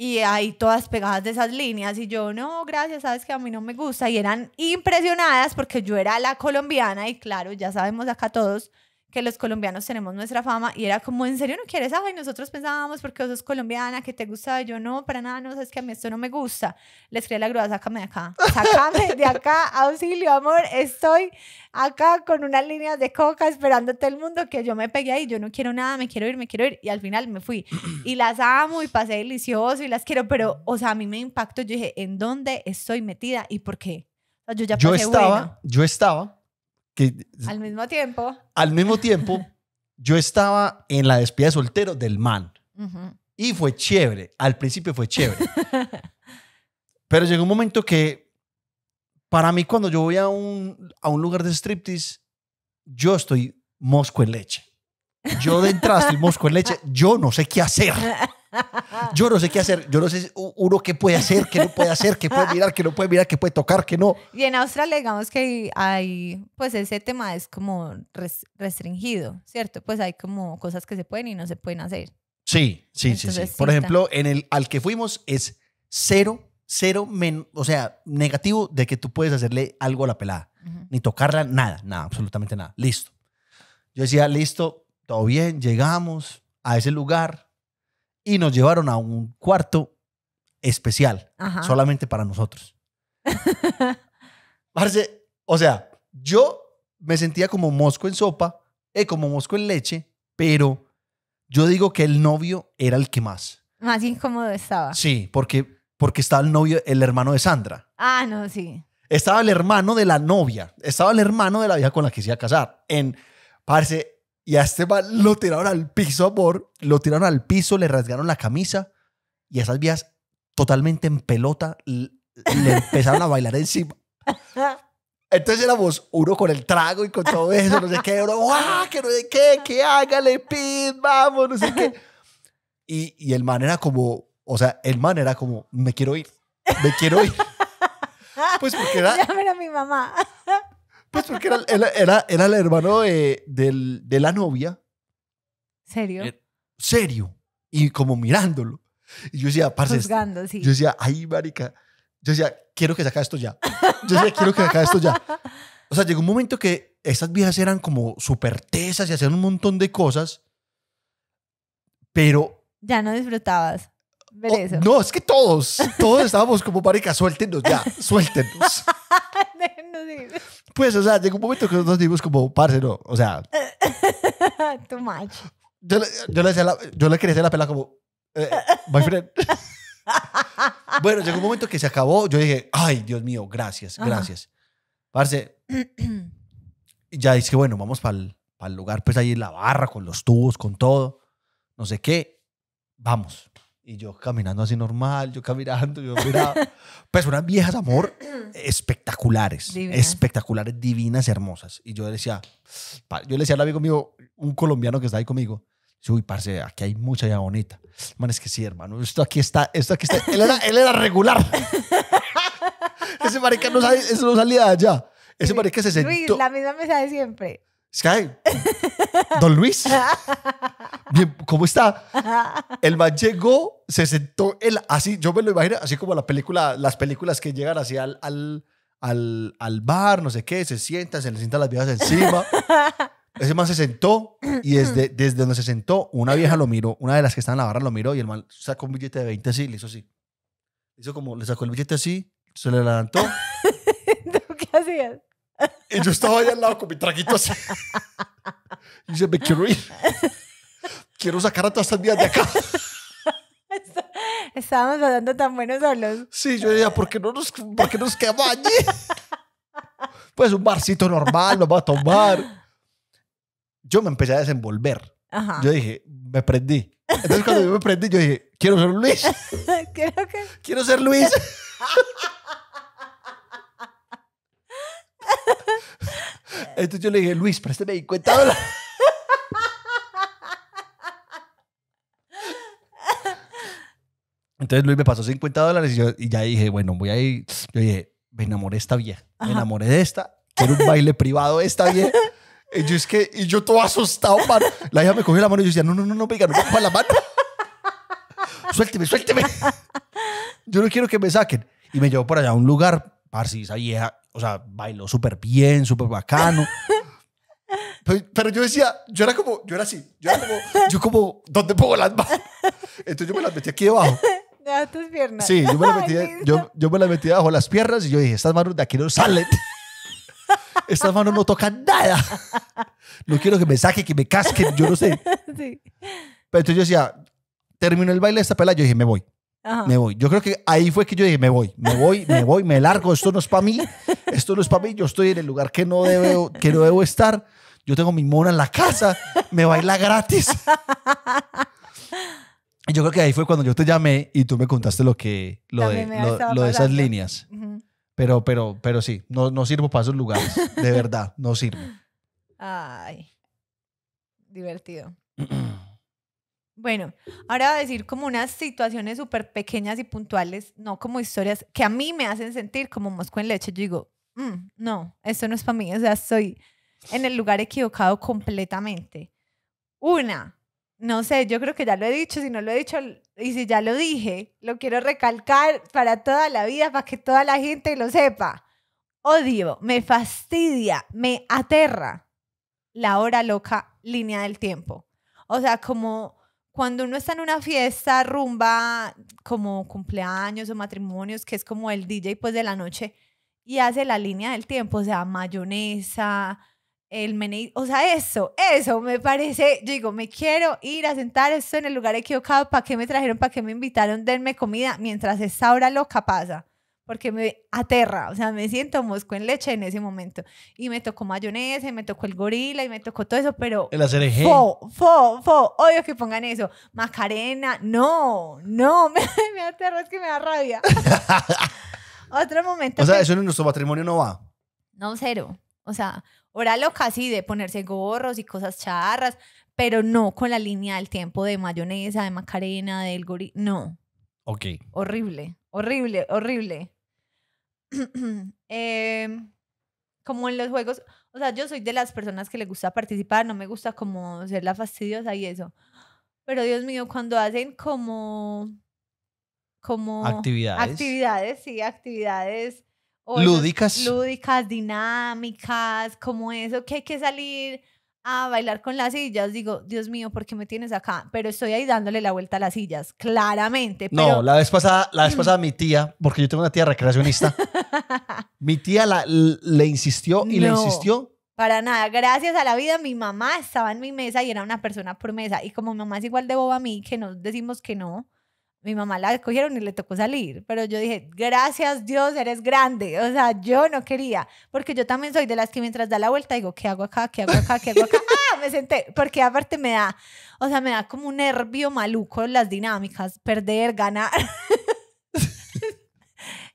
[SPEAKER 2] y ahí todas pegadas de esas líneas y yo no, gracias, sabes que a mí no me gusta y eran impresionadas porque yo era la colombiana y claro, ya sabemos acá todos que los colombianos tenemos nuestra fama y era como, ¿en serio no quieres? y nosotros pensábamos porque vos sos colombiana, que te gusta, yo no, para nada, no, sabes que a mí esto no me gusta. Le escribí la grúa, sácame de acá, sácame de acá, auxilio, amor, estoy acá con unas líneas de coca esperando todo el mundo que yo me pegué ahí, yo no quiero nada, me quiero ir, me quiero ir y al final me fui. Y las amo y pasé delicioso y las quiero, pero, o sea, a mí me impactó, yo dije, ¿en dónde estoy metida y por qué? yo ya pasé yo estaba,
[SPEAKER 1] yo estaba
[SPEAKER 2] al mismo tiempo.
[SPEAKER 1] Al mismo tiempo, yo estaba en la despedida de soltero del man. Y fue chévere. Al principio fue chévere. Pero llegó un momento que, para mí, cuando yo voy a un, a un lugar de striptease, yo estoy mosco en leche. Yo de entrada estoy mosco en leche. Yo no sé qué hacer. Yo no sé qué hacer, yo no sé uno qué puede hacer, qué no puede hacer, qué puede mirar, qué no puede mirar, qué puede tocar, qué no.
[SPEAKER 2] Y en Australia digamos que hay, pues ese tema es como restringido, ¿cierto? Pues hay como cosas que se pueden y no se pueden hacer.
[SPEAKER 1] Sí, sí, sí, sí. Por ejemplo, en el al que fuimos es cero, cero, o sea, negativo de que tú puedes hacerle algo a la pelada, ni tocarla, nada, nada, absolutamente nada. Listo. Yo decía, listo, todo bien, llegamos a ese lugar, y nos llevaron a un cuarto especial, solamente para nosotros. parece o sea, yo me sentía como mosco en sopa, eh, como mosco en leche, pero yo digo que el novio era el que más.
[SPEAKER 2] Más incómodo estaba.
[SPEAKER 1] Sí, porque, porque estaba el novio, el hermano de Sandra.
[SPEAKER 2] Ah, no, sí.
[SPEAKER 1] Estaba el hermano de la novia, estaba el hermano de la vieja con la que se iba a casar. En, parece y a este man lo tiraron al piso, amor. Lo tiraron al piso, le rasgaron la camisa. Y a esas vías totalmente en pelota le empezaron a bailar encima. Entonces éramos uno con el trago y con todo eso, no sé qué, uno, ¡ah! Que no sé qué, que hágale, pin vamos, no sé qué. Y, y el man era como, o sea, el man era como, me quiero ir, me quiero ir. Pues porque era. a mi mamá. Pues, porque era, era, era, el hermano de, la novia. ¿Serio? Eh, serio. Y como mirándolo. Y yo decía, parce. sí. Yo decía, ay, marica. Yo decía, quiero que se esto ya.
[SPEAKER 2] Yo decía, quiero que se acabe esto ya.
[SPEAKER 1] O sea, llegó un momento que estas viejas eran como súper tesas y hacían un montón de cosas. Pero.
[SPEAKER 2] Ya no disfrutabas. Oh,
[SPEAKER 1] no, es que todos, todos estábamos como, marica, suéltenos ya, suéltenos. pues, o sea, llegó un momento que nos dimos como, parce, no, o sea.
[SPEAKER 2] Too much.
[SPEAKER 1] Yo le, yo le, la, quería hacer la pela como, eh, my friend. bueno, llegó un momento que se acabó. Yo dije, ay, Dios mío, gracias, gracias. Parce, ya dice, bueno, vamos para el, el lugar, pues ahí en la barra, con los tubos, con todo, no sé qué. Vamos. Y yo caminando así normal, yo caminando, yo miraba. pues unas viejas, amor, espectaculares. Espectaculares, divinas, hermosas. Y yo le decía, yo le decía al amigo mío, un colombiano que está ahí conmigo, uy, parce, aquí hay mucha ya bonita. Man, es que sí, hermano, esto aquí está, esto aquí está. Él era, regular. Ese marica no, salía, no salía de allá. Ese marica se sentó. Luis,
[SPEAKER 2] la misma mesa de siempre.
[SPEAKER 1] Sky, don Luis, Bien, ¿cómo está? El man llegó, se sentó, él así, yo me lo imagino, así como la película, las películas que llegan así al, al, al, bar, no sé qué, se sienta, se le sientan las viejas encima. Ese man se sentó y desde, desde donde se sentó, una vieja lo miró, una de las que están en la barra lo miró y el man sacó un billete de 20 así, le hizo así. hizo como, le sacó el billete así, se le levantó.
[SPEAKER 4] qué hacías?
[SPEAKER 1] Y yo estaba ahí al lado con mi traguito así. Y dice, me quiero ir. Quiero sacar a todas estas vías de acá.
[SPEAKER 2] Estábamos hablando tan buenos solos.
[SPEAKER 1] Sí, yo decía, ¿por qué no nos, por nos quedamos allí? Pues un barcito normal, nos va a tomar. Yo me empecé a desenvolver. Yo dije, me prendí. Entonces cuando yo me prendí, yo dije, quiero ser Luis. que... Quiero ser Luis. Entonces yo le dije, Luis, préstame 50 dólares. Entonces Luis me pasó 50 dólares y, yo, y ya dije, bueno, voy a ir. Yo dije, me enamoré de esta vieja. Me enamoré de esta. Quiero un baile privado de esta vieja. Y yo, es que, y yo todo asustado, La hija me cogió la mano y yo decía, no, no, no, no, venga, no me la mano. Suélteme, suélteme. Yo no quiero que me saquen. Y me llevó por allá a un lugar, si esa vieja o sea, bailó súper bien, súper bacano. pero, yo decía, yo era como, yo era así, yo era como, yo como, ¿dónde pongo las manos? Entonces yo me las metí aquí debajo. De tus piernas. Sí, yo me las metí, yo, yo me las metí debajo de las piernas y yo dije, estas manos de aquí no salen. Estas manos no tocan nada. No quiero que me saquen, que me casquen, yo no sé. Pero entonces yo decía, terminó el baile de esta pela, yo dije, me voy me voy. Yo creo que ahí fue que yo dije, me voy, me voy, me voy, me largo, esto no es para mí, esto no es para mí, yo estoy en el lugar que no debo, que no debo estar, yo tengo mi mona en la casa, me baila gratis. yo creo que ahí fue cuando yo te llamé y tú me contaste lo que lo, de, lo, de esas líneas. Pero, pero, pero sí, no, no sirvo para esos lugares. De verdad, no sirvo.
[SPEAKER 2] Ay. Divertido. Bueno, ahora voy a decir como unas situaciones súper pequeñas y puntuales, no como historias que a mí me hacen sentir como mosco en leche. Yo digo, mm, no, esto no es para mí, o sea, estoy en el lugar equivocado completamente. Una, no sé, yo creo que ya lo he dicho, si no lo he dicho, y si ya lo dije, lo quiero recalcar para toda la vida, para que toda la gente lo sepa. Odio, me fastidia, me aterra la hora loca línea del tiempo. O sea, como cuando uno está en una fiesta, rumba, como cumpleaños o matrimonios, que es como el DJ pues de la noche, y hace la línea del tiempo, o sea, mayonesa, el menú, o sea, eso, eso me parece, digo, me quiero ir a sentar esto en el lugar equivocado, ¿para qué me trajeron, para qué me invitaron, denme comida, mientras esta hora loca pasa? porque me aterra, o sea, me siento mosco en leche en ese momento. Y me tocó mayonesa, y me tocó el gorila, y me tocó todo eso, pero... El hacer Fo, fo, fo, odio que pongan eso. Macarena, no, no, me, me aterra, es que me da rabia. Otro momento... O sea, eso
[SPEAKER 1] en nuestro matrimonio no va.
[SPEAKER 2] No, cero. O sea, hora loca sí de ponerse gorros y cosas charras, pero no con la línea del tiempo de mayonesa, de macarena, del gorila, no. Ok. Horrible, horrible, horrible. Em, como en los juegos, o sea, yo soy de las personas que le gusta participar, no me gusta como ser la fastidiosa y eso. Pero Dios mío, cuando hacen como como actividades, actividades sí, actividades lúdicas, lúdicas, dinámicas, como eso que hay que salir a bailar con las sillas, digo, Dios mío, ¿por qué me tienes acá? Pero estoy ahí dándole la vuelta a las sillas, claramente. No, la vez
[SPEAKER 1] pasada, la vez pasada mi tía, porque yo tengo una tía recreacionista, mi tía la, le insistió y le insistió.
[SPEAKER 2] Para nada, gracias a la vida mi mamá estaba en mi mesa y era una persona por mesa. Y como mi mamá es igual de boba a mí, que nos decimos que no, mi mamá la escogieron y le tocó salir, pero yo dije, gracias Dios, eres grande. O sea, yo no quería, porque yo también soy de las que mientras da la vuelta digo, ¿qué hago acá? ¿Qué hago acá? ¿Qué hago acá? ¡Ah! Me senté, porque aparte me da, o sea, me da como un nervio maluco las dinámicas, perder, ganar.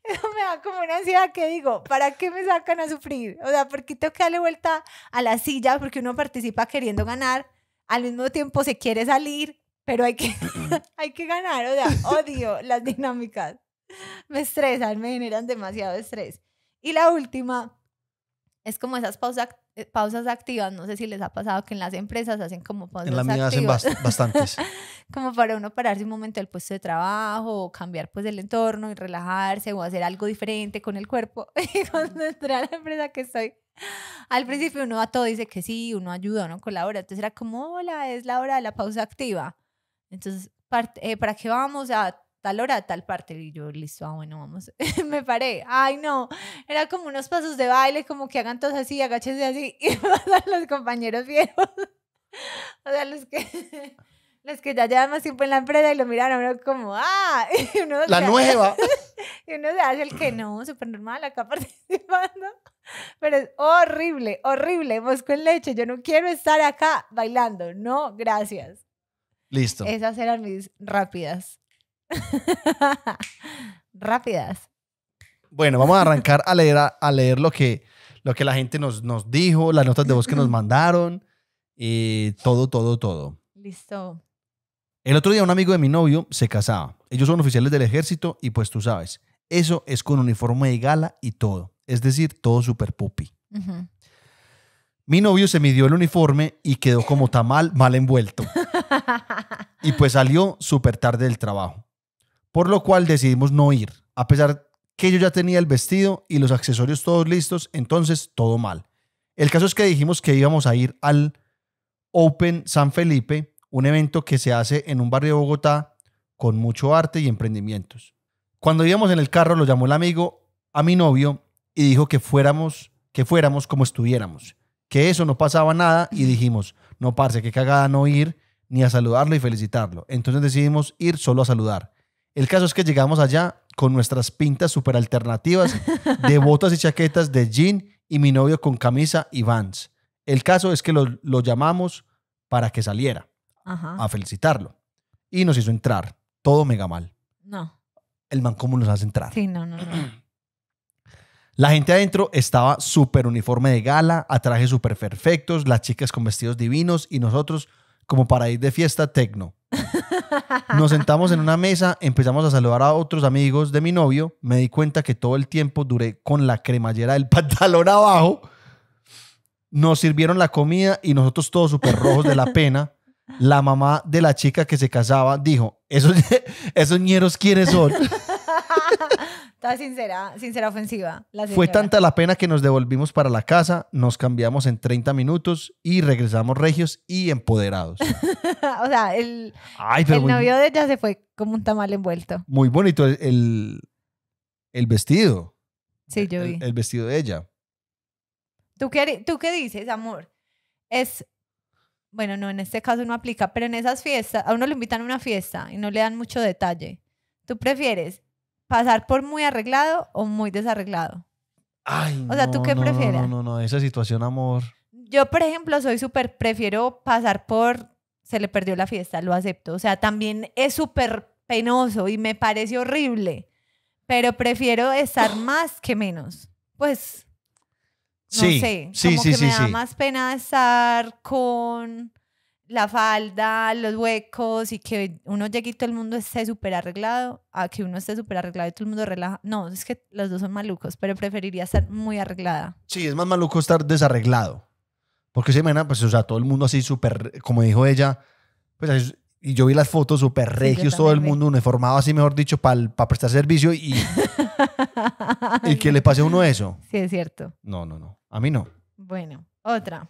[SPEAKER 2] Eso me da como una ansiedad que digo, ¿para qué me sacan a sufrir? O sea, ¿por qué tengo que darle vuelta a la silla porque uno participa queriendo ganar, al mismo tiempo se quiere salir, pero hay que, hay que ganar, o sea, odio las dinámicas. Me estresan, me generan demasiado estrés. Y la última es como esas pausas, eh, pausas activas, no sé si les ha pasado que en las empresas hacen como pausas activas. En la mía hacen bastantes. como para uno pararse un momento del puesto de trabajo o cambiar pues el entorno y relajarse o hacer algo diferente con el cuerpo. Y cuando entré a la empresa que estoy, al principio uno a todo dice que sí, uno ayuda, uno colabora. Entonces era como, hola, es la hora de la pausa activa entonces, eh, ¿para qué vamos a tal hora, a tal parte? Y yo, listo, ah, bueno, vamos. me paré. Ay, no. Era como unos pasos de baile, como que hagan todos así, agáchense así. Y pues, los compañeros viejos. o sea, los que... los que ya llevan más tiempo en la empresa y lo miraron uno como, ah,
[SPEAKER 1] la nueva.
[SPEAKER 2] y uno se hace el que no, súper normal, acá participando. Pero es horrible, horrible, mosco en leche, yo no quiero estar acá bailando, no, gracias. Listo. Esas eran mis rápidas. rápidas.
[SPEAKER 1] Bueno, vamos a arrancar a leer, a, leer lo, que, lo que la gente nos, nos dijo, las notas de voz que nos mandaron, Y todo, todo, todo. Listo. El otro día un amigo de mi novio se casaba. Ellos son oficiales del ejército y pues tú sabes, eso es con uniforme de gala y todo. Es decir, todo super pupi. Mi novio se midió el uniforme y quedó como tamal mal envuelto. y pues salió súper tarde del trabajo, por lo cual decidimos no ir, a pesar que yo ya tenía el vestido y los accesorios todos listos, entonces todo mal. El caso es que dijimos que íbamos a ir al Open San Felipe, un evento que se hace en un barrio de Bogotá con mucho arte y emprendimientos. Cuando íbamos en el carro lo llamó el amigo a mi novio y dijo que fuéramos, que fuéramos como estuviéramos, que eso no pasaba nada y dijimos, no parce, qué cagada no ir ni a saludarlo y felicitarlo. Entonces decidimos ir solo a saludar. El caso es que llegamos allá con nuestras pintas super alternativas de botas y chaquetas de jean y mi novio con camisa y vans. El caso es que lo, llamamos para que saliera a felicitarlo. Y nos hizo entrar. Todo mega mal. No. El man cómo nos hace entrar.
[SPEAKER 2] Sí, no, no.
[SPEAKER 1] La gente adentro estaba súper uniforme de gala, a trajes súper perfectos, las chicas con vestidos divinos y nosotros como para ir de fiesta tecno. Nos sentamos en una mesa, empezamos a saludar a otros amigos de mi novio. Me di cuenta que todo el tiempo duré con la cremallera del pantalón abajo. Nos sirvieron la comida y nosotros todos súper rojos de la pena. La mamá de la chica que se casaba dijo, esos, esos ñeros quiénes son.
[SPEAKER 2] sincera, sincera ofensiva. Fue tanta
[SPEAKER 1] la pena que nos devolvimos para la casa, nos cambiamos en 30 minutos y regresamos regios y empoderados.
[SPEAKER 2] o sea, el, novio de ella se fue como un tamal envuelto.
[SPEAKER 1] Muy bonito el, el, vestido. Sí, yo vi. El, vestido de ella.
[SPEAKER 2] ¿Tú qué, ¿Tú qué dices, amor? Es, bueno, no, en este caso no aplica, pero en esas fiestas, a uno le invitan a una fiesta y no le dan mucho detalle. ¿Tú prefieres pasar por muy arreglado o muy desarreglado.
[SPEAKER 1] Ay, o sea, ¿tú qué prefieres? No, no, no, esa situación, amor.
[SPEAKER 2] Yo, por ejemplo, soy súper, prefiero pasar por, se le perdió la fiesta, lo acepto. O sea, también es súper penoso y me parece horrible, pero prefiero estar más que menos. Pues, no sí, sé, sí, como sí, que me da más pena estar con la falda, los huecos y que uno llegue y todo el mundo esté súper arreglado, a que uno esté súper arreglado y todo el mundo relaja. No, es que los dos son malucos, pero preferiría estar muy arreglada.
[SPEAKER 1] Sí, es más maluco estar desarreglado. Porque se imagina, pues, o sea, todo el mundo así súper, como dijo ella, pues y yo vi las fotos súper regios, todo el mundo uniformado así, mejor dicho, para prestar servicio y, y que le pase a uno eso.
[SPEAKER 2] Sí, es cierto.
[SPEAKER 1] No, no, no. A mí no.
[SPEAKER 2] Bueno, otra.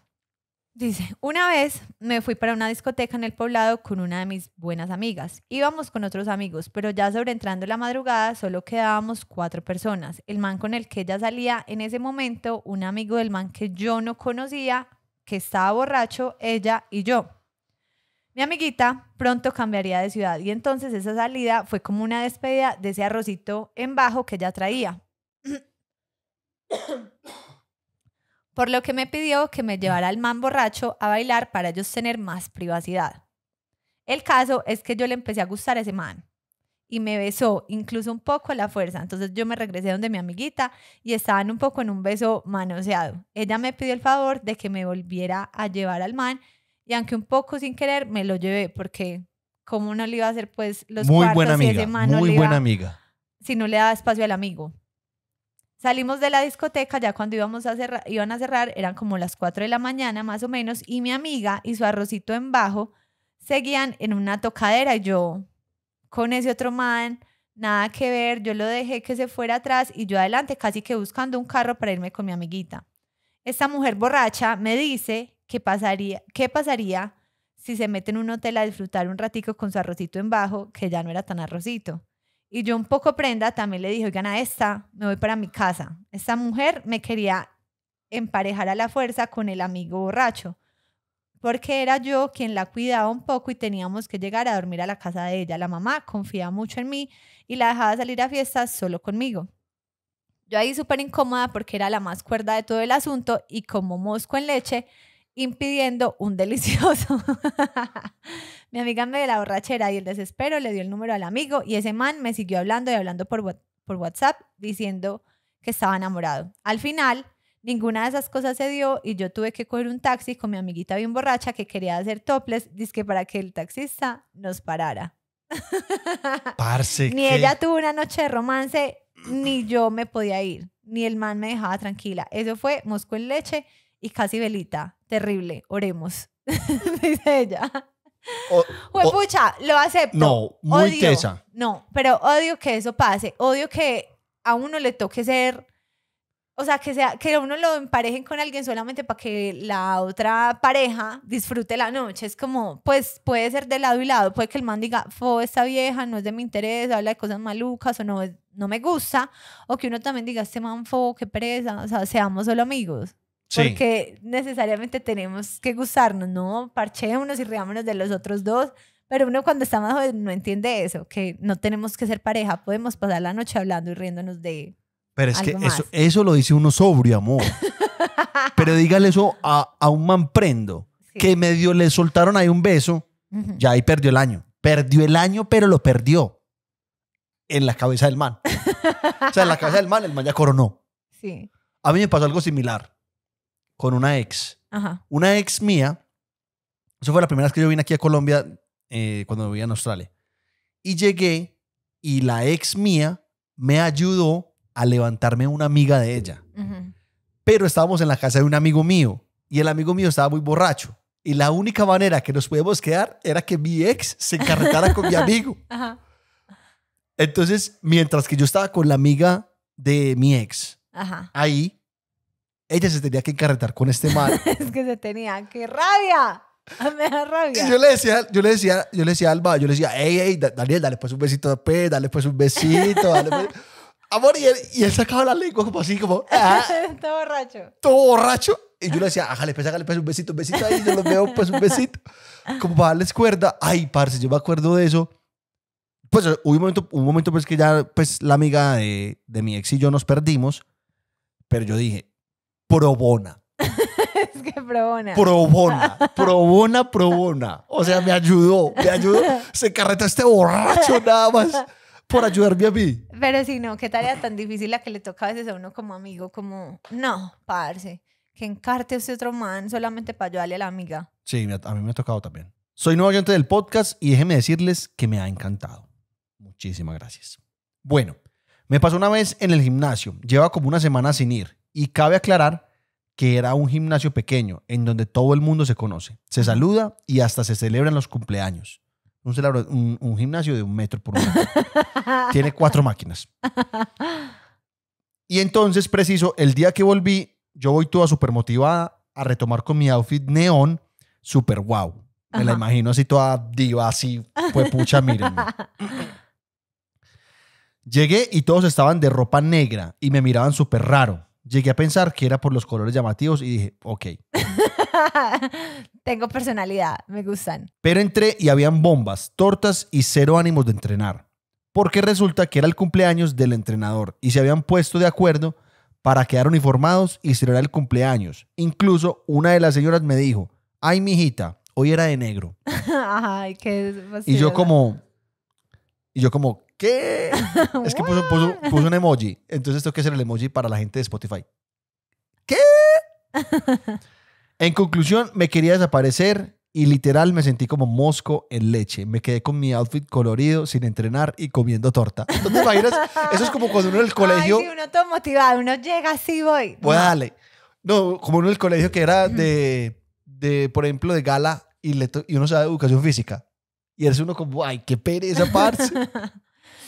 [SPEAKER 2] Dice, una vez me fui para una discoteca en el poblado con una de mis buenas amigas. Íbamos con otros amigos, pero ya sobreentrando la madrugada solo quedábamos cuatro personas. El man con el que ella salía en ese momento, un amigo del man que yo no conocía, que estaba borracho, ella y yo. Mi amiguita pronto cambiaría de ciudad y entonces esa salida fue como una despedida de ese arrocito en bajo que ella traía. por lo que me pidió que me llevara al man borracho a bailar para ellos tener más privacidad. El caso es que yo le empecé a gustar a ese man y me besó incluso un poco a la fuerza. Entonces yo me regresé donde mi amiguita y estaban un poco en un beso manoseado. Ella me pidió el favor de que me volviera a llevar al man y aunque un poco sin querer me lo llevé porque como no le iba a hacer pues los muy cuartos amiga, y muy no le iba, buena amiga. si no le daba espacio al amigo. Salimos de la discoteca, ya cuando íbamos a iban a cerrar, eran como las 4 de la mañana más o menos, y mi amiga y su arrocito en bajo seguían en una tocadera. Y yo, con ese otro man, nada que ver, yo lo dejé que se fuera atrás y yo adelante, casi que buscando un carro para irme con mi amiguita. Esta mujer borracha me dice que pasaría, qué pasaría si se mete en un hotel a disfrutar un ratico con su arrocito en bajo, que ya no era tan arrocito. Y yo un poco prenda también le dije, oigan, a esta me voy para mi casa. Esta mujer me quería emparejar a la fuerza con el amigo borracho, porque era yo quien la cuidaba un poco y teníamos que llegar a dormir a la casa de ella. La mamá confía mucho en mí y la dejaba salir a fiestas solo conmigo. Yo ahí súper incómoda porque era la más cuerda de todo el asunto y como mosco en leche, impidiendo un delicioso. Mi amiga me de la borrachera y el desespero le dio el número al amigo y ese man me siguió hablando y hablando por, WhatsApp diciendo que estaba enamorado. Al final, ninguna de esas cosas se dio y yo tuve que coger un taxi con mi amiguita bien borracha que quería hacer toples, que para que el taxista nos parara.
[SPEAKER 1] Parce, ni ella
[SPEAKER 2] tuvo una noche de romance, ni yo me podía ir, ni el man me dejaba tranquila. Eso fue mosco en leche y casi velita. Terrible, oremos. Dice ella. lo acepto. No, muy odio, No, pero odio que eso pase. Odio que a uno le toque ser. O sea, que, sea, que uno lo emparejen con alguien solamente para que la otra pareja disfrute la noche. Es como, pues puede ser de lado y lado. Puede que el man diga, fo, esta vieja no es de mi interés, habla de cosas malucas o no, no me gusta. O que uno también diga, este man, fo, qué pereza. O sea, seamos solo amigos.
[SPEAKER 3] Porque
[SPEAKER 2] necesariamente tenemos que gustarnos, ¿no? Parchémonos y riámonos de los otros dos. Pero uno cuando está más joven no entiende eso, que no tenemos que ser pareja, podemos pasar la noche hablando y riéndonos de...
[SPEAKER 1] Pero es que eso, eso lo dice uno sobrio, amor. Pero dígale eso a, a un man prendo, que medio le soltaron ahí un beso, ya ahí perdió el año. Perdió el año, pero lo perdió en la cabeza del man. o sea, en la cabeza del man, el man ya coronó. Sí. A mí me pasó algo similar con una ex. Ajá. Una ex mía, eso fue la primera vez que yo vine aquí a Colombia eh, cuando vivía en Australia. Y llegué y la ex mía me ayudó a levantarme una amiga de ella. Pero estábamos en la casa de un amigo mío y el amigo mío estaba muy borracho. Y la única manera que nos podíamos quedar era que mi ex se encarretara con mi amigo. Entonces, mientras que yo estaba con la amiga de mi ex, Ajá. ahí ella se tenía que encarretar con este mal
[SPEAKER 2] es que se tenía, que rabia! Me da rabia. Y yo le decía,
[SPEAKER 1] yo le decía, yo le decía a Alba, yo le decía, hey, hey, Daniel, dale pues un besito pe, dale pues un besito, dale pues... Amor, y él, y él, sacaba la lengua como así, como... Ah". todo borracho. Todo borracho. Y yo le decía, ájale pues, ájale pues un besito, un besito ahí, yo lo veo pues un besito. Como para darles cuerda. Ay, parce, yo me acuerdo de eso. Pues hubo un momento, un momento pues que ya pues la amiga de, de mi ex y yo nos perdimos, pero yo dije, probona.
[SPEAKER 2] es que probona. Probona,
[SPEAKER 1] probona, probona. O sea, me ayudó, me ayudó. Se carreta este borracho nada más por ayudarme a mí.
[SPEAKER 2] Pero si no, qué tarea tan difícil la que le toca a veces a uno como amigo, como, no, parce, que encarte a usted otro man solamente para ayudarle a la amiga.
[SPEAKER 1] Sí, a mí me ha tocado también. Soy nuevo oyente del podcast y déjenme decirles que me ha encantado. Muchísimas gracias. Bueno, me pasó una vez en el gimnasio. Lleva como una semana sin ir y cabe aclarar que era un gimnasio pequeño en donde todo el mundo se conoce, se saluda y hasta se celebran los cumpleaños. Un, gimnasio de un metro por un metro. Tiene cuatro máquinas. Y entonces, preciso, el día que volví, yo voy toda súper motivada a retomar con mi outfit neón, súper wow. Me la imagino así toda diva, así, pues pucha, mírenme. Llegué y todos estaban de ropa negra y me miraban súper raro llegué a pensar que era por los colores llamativos y dije, ok.
[SPEAKER 2] Tengo personalidad, me gustan.
[SPEAKER 1] Pero entré y habían bombas, tortas y cero ánimos de entrenar. Porque resulta que era el cumpleaños del entrenador y se habían puesto de acuerdo para quedar uniformados y celebrar el cumpleaños. Incluso una de las señoras me dijo, ay, mijita, hoy era de negro.
[SPEAKER 2] Ay, qué y yo como, y yo como, ¿Qué?
[SPEAKER 1] es que puso, un emoji. Entonces tengo que es el emoji para la gente de Spotify. ¿Qué? en conclusión, me quería desaparecer y literal me sentí como mosco en leche. Me quedé con mi outfit colorido, sin entrenar y comiendo torta. Entonces, imaginas? Eso es como cuando uno en el colegio...
[SPEAKER 2] uno todo motivado, uno llega así, voy. Pues,
[SPEAKER 1] no. No, como uno en el colegio que era de, de por ejemplo, de gala y, le y uno sabe educación física. Y eres uno como, ay, qué pereza, parce.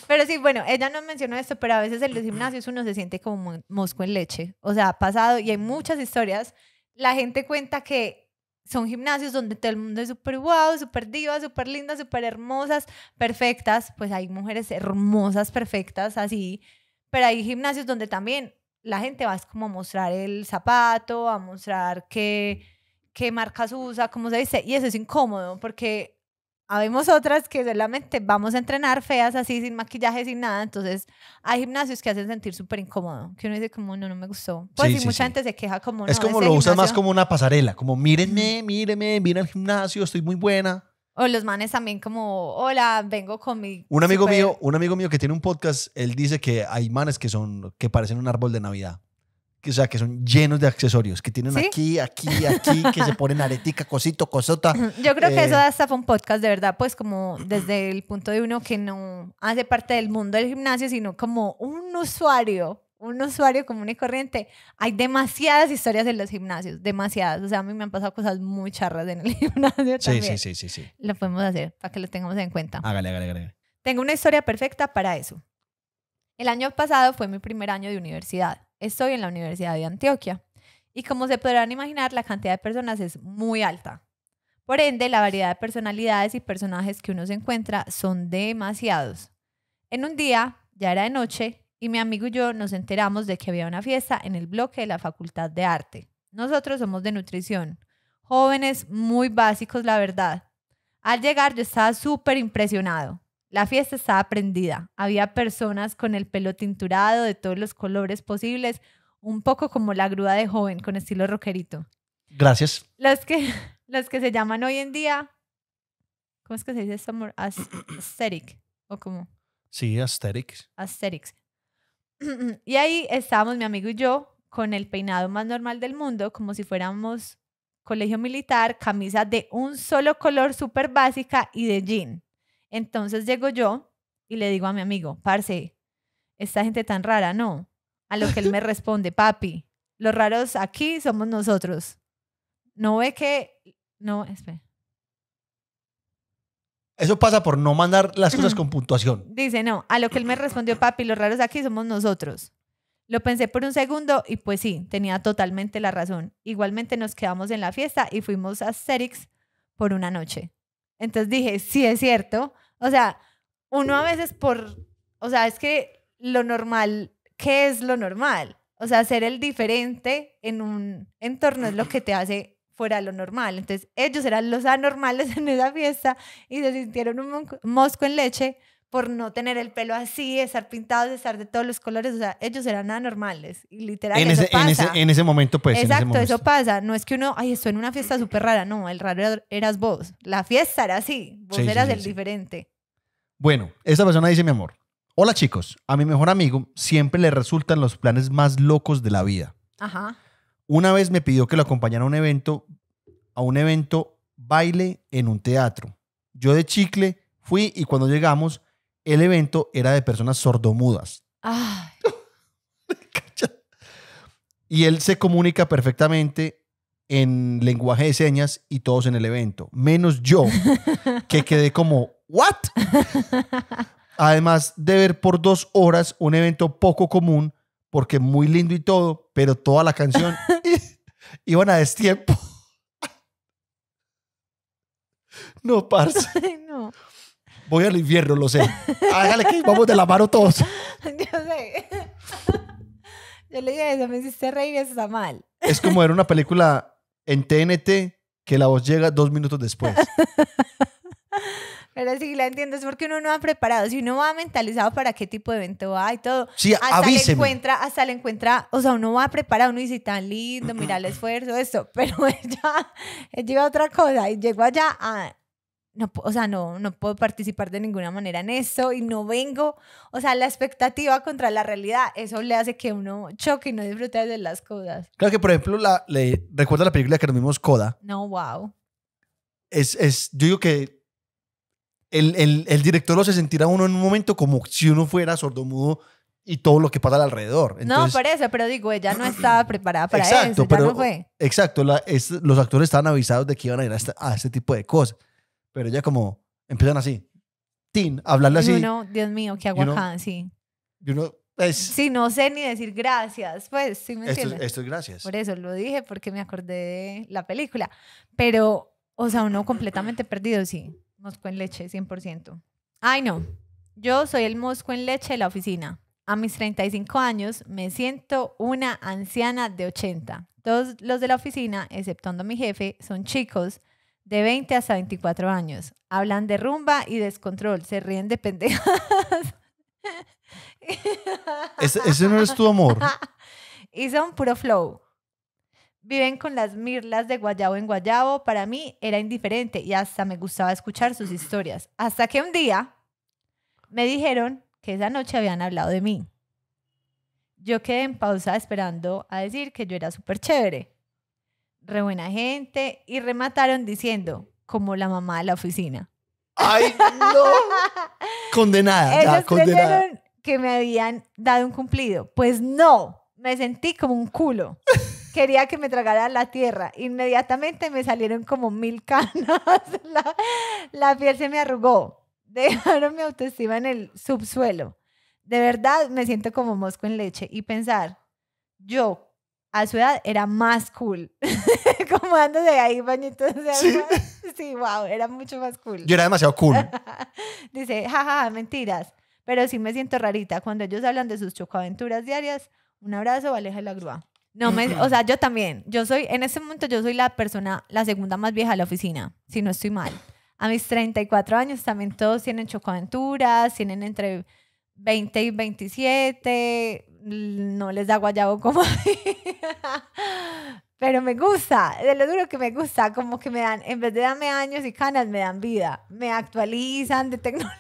[SPEAKER 2] Pero sí, bueno, ella no mencionó esto, pero a veces en los gimnasios uno se siente como mosco en leche. O sea, ha pasado y hay muchas historias. La gente cuenta que son gimnasios donde todo el mundo es súper guau, súper diva, súper linda, súper hermosas, perfectas. Pues hay mujeres hermosas, perfectas, así. Pero hay gimnasios donde también la gente va como a mostrar el zapato, a mostrar qué, qué marcas usa, cómo se dice. Y eso es incómodo porque Habemos otras que solamente vamos a entrenar feas así, sin maquillaje, sin nada. Entonces, hay gimnasios que hacen sentir súper incómodo. Que uno dice como, no, no me gustó. Pues sí, mucha gente se queja como, Es como lo usan más como
[SPEAKER 1] una pasarela. Como, mírenme, mírenme, vine al gimnasio, estoy muy buena.
[SPEAKER 2] O los manes también como, hola, vengo con mi...
[SPEAKER 1] Un amigo, mío, un amigo mío que tiene un podcast, él dice que hay manes que, son, que parecen un árbol de Navidad o sea, que son llenos de accesorios, que tienen aquí, aquí, aquí, que se ponen aretica, cosito, cosota. Yo creo que eh, eso
[SPEAKER 2] hasta fue un podcast, de verdad, pues como desde el punto de uno que no hace parte del mundo del gimnasio, sino como un usuario, un usuario común y corriente. Hay demasiadas historias en los gimnasios, demasiadas. O sea, a mí me han pasado cosas muy charras en el gimnasio también. Sí, sí, sí, sí. Lo podemos hacer para que lo tengamos en cuenta.
[SPEAKER 1] Hágale, hágale, hágale.
[SPEAKER 2] Tengo una historia perfecta para eso. El año pasado fue mi primer año de universidad estoy en la Universidad de Antioquia. Y como se podrán imaginar, la cantidad de personas es muy alta. Por ende, la variedad de personalidades y personajes que uno se encuentra son demasiados. En un día, ya era de noche, y mi amigo y yo nos enteramos de que había una fiesta en el bloque de la Facultad de Arte. Nosotros somos de nutrición, jóvenes muy básicos, la verdad. Al llegar yo estaba súper impresionado. La fiesta estaba prendida. Había personas con el pelo tinturado de todos los colores posibles, un poco como la grúa de joven con estilo rockerito. Gracias. Los que, los que se llaman hoy en día, ¿cómo es que se dice esto? Aesthetic o cómo?
[SPEAKER 1] Sí, aesthetics.
[SPEAKER 2] Aesthetics. Y ahí estábamos mi amigo y yo con el peinado más normal del mundo, como si fuéramos colegio militar, camisa de un solo color súper básica y de jean. Entonces llego yo y le digo a mi amigo, parce, esta gente tan rara, no. A lo que él me responde, papi, los raros aquí somos nosotros. No ve que. No, espera.
[SPEAKER 1] Eso pasa por no mandar las cosas con puntuación.
[SPEAKER 2] Dice, no, a lo que él me respondió, papi, los raros aquí somos nosotros. Lo pensé por un segundo y pues sí, tenía totalmente la razón. Igualmente nos quedamos en la fiesta y fuimos a Cerix por una noche. Entonces dije, sí es cierto. O sea, uno a veces por, o sea, es que lo normal, ¿qué es lo normal? O sea, ser el diferente en un entorno es lo que te hace fuera lo normal. Entonces, ellos eran los anormales en esa fiesta y se sintieron un mosco en leche por no tener el pelo así, estar pintados, estar de todos los colores, o sea, ellos eran anormales, y literal, en ese, pasa. momento, pues. Exacto, eso pasa, no es que uno, ay, estoy en una fiesta súper rara, no, el raro eras vos, la fiesta era así, vos eras el diferente.
[SPEAKER 1] Bueno, esta persona dice, mi amor, hola chicos, a mi mejor amigo siempre le resultan los planes más locos de la vida. Ajá. Una vez me pidió que lo acompañara a un evento, a un evento baile en un teatro. Yo de chicle fui y cuando llegamos el evento era de personas sordomudas. y él se comunica perfectamente en lenguaje de señas y todos en el evento, menos yo, que quedé como, ¿what? Además de ver por dos horas un evento poco común, porque muy lindo y todo, pero toda la canción iban a destiempo. no, parce. no. Voy al infierno, lo sé. Hágale que vamos de la mano todos. Yo
[SPEAKER 2] sé. Yo le dije eso, me hiciste reír, eso está mal.
[SPEAKER 1] Es como ver una película en TNT que la voz llega dos minutos después.
[SPEAKER 2] Pero sí, la entiendo, es porque uno no ha preparado, si uno va mentalizado para qué tipo de evento va y todo. Sí, hasta encuentra, hasta le encuentra, o sea, uno va preparado, uno dice tan lindo, mira el esfuerzo, eso, pero ella, él iba otra cosa y llegó allá a no, o sea, no, no puedo participar de ninguna manera en esto y no vengo, o sea, la expectativa contra la realidad, eso le hace que uno choque y no disfrute de las cosas.
[SPEAKER 1] Claro que, por ejemplo, la, le, recuerda la película que nos vimos, Coda.
[SPEAKER 2] No, wow.
[SPEAKER 1] Es, es, yo digo que el, el, director lo se sentirá uno en un momento como si uno fuera sordomudo y todo lo que pasa alrededor. no, por
[SPEAKER 2] eso, pero digo, ella no estaba preparada para exacto, eso. Exacto, pero.
[SPEAKER 1] Exacto, los actores estaban avisados de que iban a ir a a este tipo de cosas pero ya como empiezan así, tin, hablarle así. uno, Dios mío, qué agua sí. uno es... Pues,
[SPEAKER 2] sí, no sé ni decir gracias, pues, sí me entiendes. Esto, es gracias. Por eso lo dije, porque me acordé de la película. Pero, o sea, uno completamente perdido, sí. Mosco en leche, 100%. Ay, no. Yo soy el mosco en leche de la oficina. A mis 35 años me siento una anciana de 80. Todos los de la oficina, exceptuando mi jefe, son chicos de 20 hasta 24 años. Hablan de rumba y descontrol, se ríen de pendejas.
[SPEAKER 1] ese no es tu amor.
[SPEAKER 2] Y son puro flow. Viven con las mirlas de guayabo en guayabo. Para mí era indiferente y hasta me gustaba escuchar sus historias. Hasta que un día me dijeron que esa noche habían hablado de mí. Yo quedé en pausa esperando a decir que yo era súper chévere re buena gente, y remataron diciendo, como la mamá de la oficina. ¡Ay, no!
[SPEAKER 1] condenada, ya, Ellos condenada.
[SPEAKER 2] que me habían dado un cumplido. Pues no, me sentí como un culo. Quería que me tragara la tierra. Inmediatamente me salieron como mil canas. La, la piel se me arrugó. Dejaron mi autoestima en el subsuelo. De verdad me siento como mosco en leche y pensar, yo a su edad era más cool. Como de ahí bañitos de ¿Sí? wow, era mucho más cool.
[SPEAKER 1] Yo era demasiado cool.
[SPEAKER 2] Dice, jaja mentiras. Pero sí me siento rarita. Cuando ellos hablan de sus chocoaventuras diarias, un abrazo, Aleja la grúa. No me, o sea, yo también. Yo soy, en este momento, yo soy la persona, la segunda más vieja de la oficina, si no estoy mal. A mis 34 años también todos tienen chocoaventuras tienen entre 20 y 27, no les da guayabo como Pero me gusta, de lo duro que me gusta, como que me dan, en vez de darme años y canas, me dan vida, me actualizan de tecnología.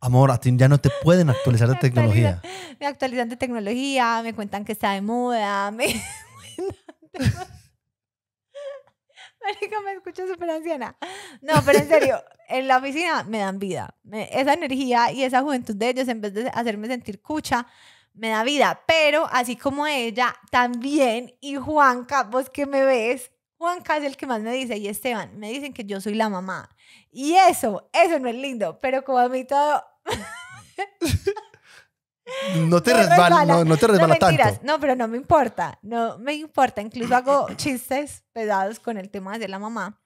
[SPEAKER 1] Amor, a ti ya no te pueden actualizar de tecnología.
[SPEAKER 2] me actualizan de tecnología, me cuentan que está de moda, me Marica, me escucha súper anciana. No, pero en serio, en la oficina me dan vida. esa energía y esa juventud de ellos, en vez de hacerme sentir cucha, me da vida. Pero así como ella, también, y Juanca, vos que me ves, Juanca es el que más me dice, y Esteban, me dicen que yo soy la mamá. Y eso, eso no es lindo, pero como a mí todo...
[SPEAKER 1] No te resbalas, no, te resbala tanto.
[SPEAKER 2] No, pero no me importa, no me importa. Incluso hago chistes pesados con el tema de la mamá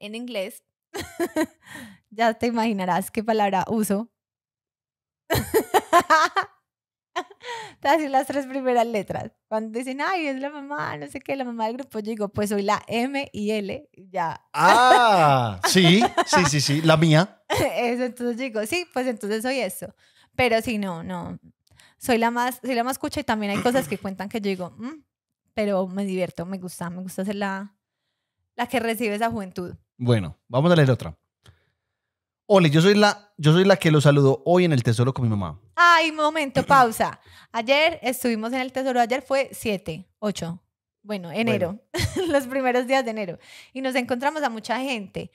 [SPEAKER 2] en inglés. ya te imaginarás qué palabra uso. te las tres primeras letras. Cuando dicen, ay, es la mamá, no sé qué, la mamá del grupo, yo digo, pues soy la M y L, ya.
[SPEAKER 1] Ah, sí, sí, sí, sí, la mía.
[SPEAKER 2] Eso, entonces digo, sí, pues entonces soy eso. Pero sí, no, no. Soy la más, soy la más cucha y también hay cosas que cuentan que yo digo, mm", pero me divierto, me gusta, me gusta ser la, la que recibe esa juventud.
[SPEAKER 1] Bueno, vamos a leer otra. Ole, yo soy la, yo soy la que lo saludo hoy en el tesoro con mi mamá.
[SPEAKER 2] Ay, momento, pausa. Ayer estuvimos en el tesoro, ayer fue 7, 8, bueno, enero, los primeros días de enero. Y nos encontramos a mucha gente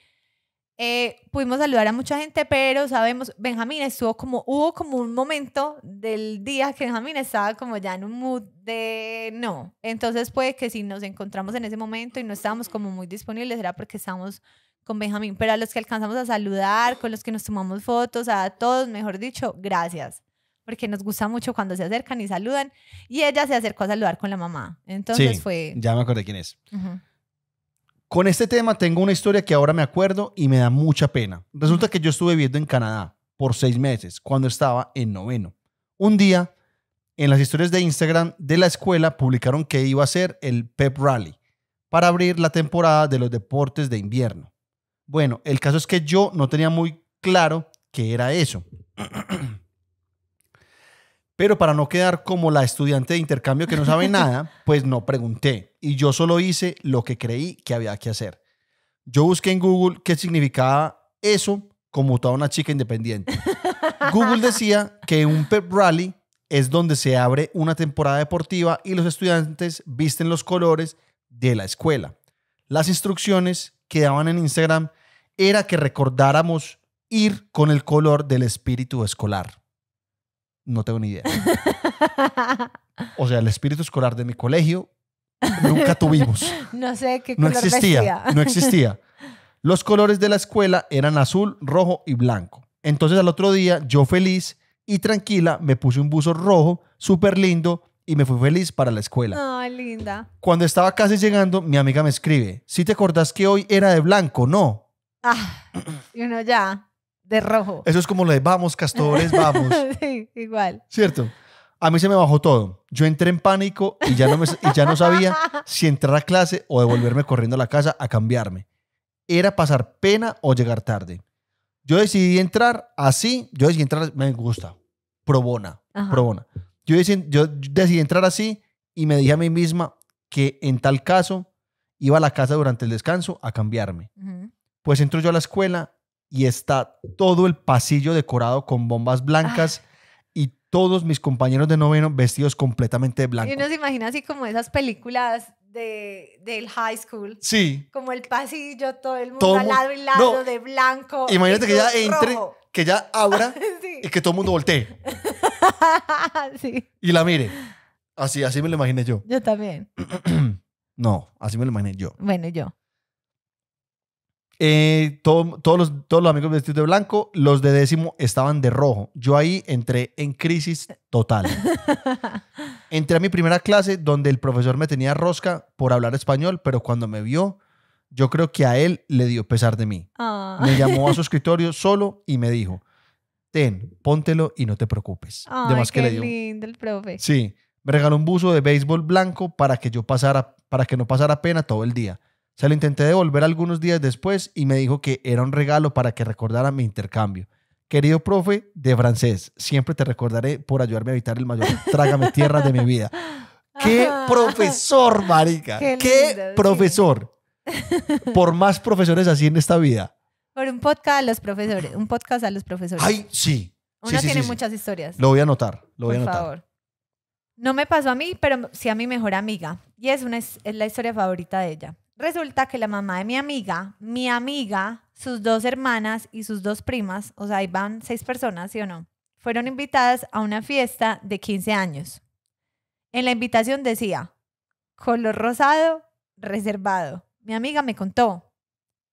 [SPEAKER 2] eh, pudimos saludar a mucha gente, pero sabemos, Benjamín estuvo como, hubo como un momento del día que Benjamín estaba como ya en un mood de no. Entonces puede que si nos encontramos en ese momento y no estábamos como muy disponibles, era porque estábamos con Benjamín, pero a los que alcanzamos a saludar, con los que nos tomamos fotos, a todos, mejor dicho, gracias porque nos gusta mucho cuando se acercan y saludan. Y ella se acercó a saludar con la mamá. Entonces fue.
[SPEAKER 1] Ya me acordé quién es. Con este tema tengo una historia que ahora me acuerdo y me da mucha pena. Resulta que yo estuve viviendo en Canadá por seis meses cuando estaba en noveno. Un día, en las historias de Instagram de la escuela publicaron que iba a ser el Pep Rally para abrir la temporada de los deportes de invierno. Bueno, el caso es que yo no tenía muy claro qué era eso. Pero para no quedar como la estudiante de intercambio que no sabe nada, pues no pregunté. Y yo solo hice lo que creí que había que hacer. Yo busqué en Google qué significaba eso como toda una chica independiente. Google decía que un pep rally es donde se abre una temporada deportiva y los estudiantes visten los colores de la escuela. Las instrucciones que daban en Instagram era que recordáramos ir con el color del espíritu escolar. No tengo ni idea. o sea, el espíritu escolar de mi colegio nunca tuvimos.
[SPEAKER 2] No sé qué color no existía, No existía.
[SPEAKER 1] Los colores de la escuela eran azul, rojo y blanco. Entonces al otro día, yo feliz y tranquila, me puse un buzo rojo, súper lindo, y me fui feliz para la escuela.
[SPEAKER 2] Ay, linda.
[SPEAKER 1] Cuando estaba casi llegando, mi amiga me escribe, si te acordás que hoy era de blanco, ¿no?
[SPEAKER 2] Ah, y uno ya de rojo.
[SPEAKER 1] Eso es como lo de vamos, castores, vamos. sí, igual. ¿Cierto? A mí se me bajó todo. Yo entré en pánico y ya no, ya no sabía si entrar a clase o devolverme corriendo a la casa a cambiarme. Era pasar pena o llegar tarde. Yo decidí entrar así, yo decidí entrar, me gusta, probona, probona. Yo decidí, yo decidí entrar así y me dije a mí misma que en tal caso iba a la casa durante el descanso a cambiarme. Pues entro yo a la escuela y está todo el pasillo decorado con bombas blancas. Ah. y Todos mis compañeros de noveno vestidos completamente de blanco.
[SPEAKER 2] Y uno se imagina así como esas películas de, del high school. Sí. Como el pasillo, todo el mundo al lado y lado, de blanco. Imagínate que ya entre,
[SPEAKER 1] que ya abra y que todo el mundo voltee.
[SPEAKER 2] sí.
[SPEAKER 1] Y la mire. Así, así me lo imaginé yo.
[SPEAKER 2] Yo también.
[SPEAKER 1] no, así me lo imaginé yo. Bueno, yo. Eh, todos, los, todos los amigos vestidos de blanco, los de décimo estaban de rojo. Yo ahí entré en crisis total. entré a mi primera clase donde el profesor me tenía rosca por hablar español, pero cuando me vio, yo creo que a él le dio pesar de mí. Ah. Me llamó a su escritorio solo y me dijo, ten, póntelo y no te preocupes. Oh, qué que le
[SPEAKER 2] lindo el profe. Sí,
[SPEAKER 1] me regaló un buzo de béisbol blanco para que yo pasara, para que no pasara pena todo el día. Se lo intenté devolver algunos días después y me dijo que era un regalo para que recordara mi intercambio. Querido profe de francés, siempre te recordaré por ayudarme a evitar el mayor trágame tierra de mi vida. ¡Qué profesor, marica! ¡Qué, profesor! Por más profesores así en esta vida.
[SPEAKER 2] Por un podcast a los profesores. Un podcast a los profesores. ¡Ay, sí! Uno tiene muchas historias. Lo
[SPEAKER 1] voy a anotar. Lo voy a anotar. favor.
[SPEAKER 2] No me pasó a mí, pero sí a mi mejor amiga. Y es, una, es la historia favorita de ella. Resulta que la mamá de mi amiga, mi amiga, sus dos hermanas y sus dos primas, o sea, ahí van seis personas, ¿sí o no? Fueron invitadas a una fiesta de 15 años. En la invitación decía, color rosado, reservado. Mi amiga me contó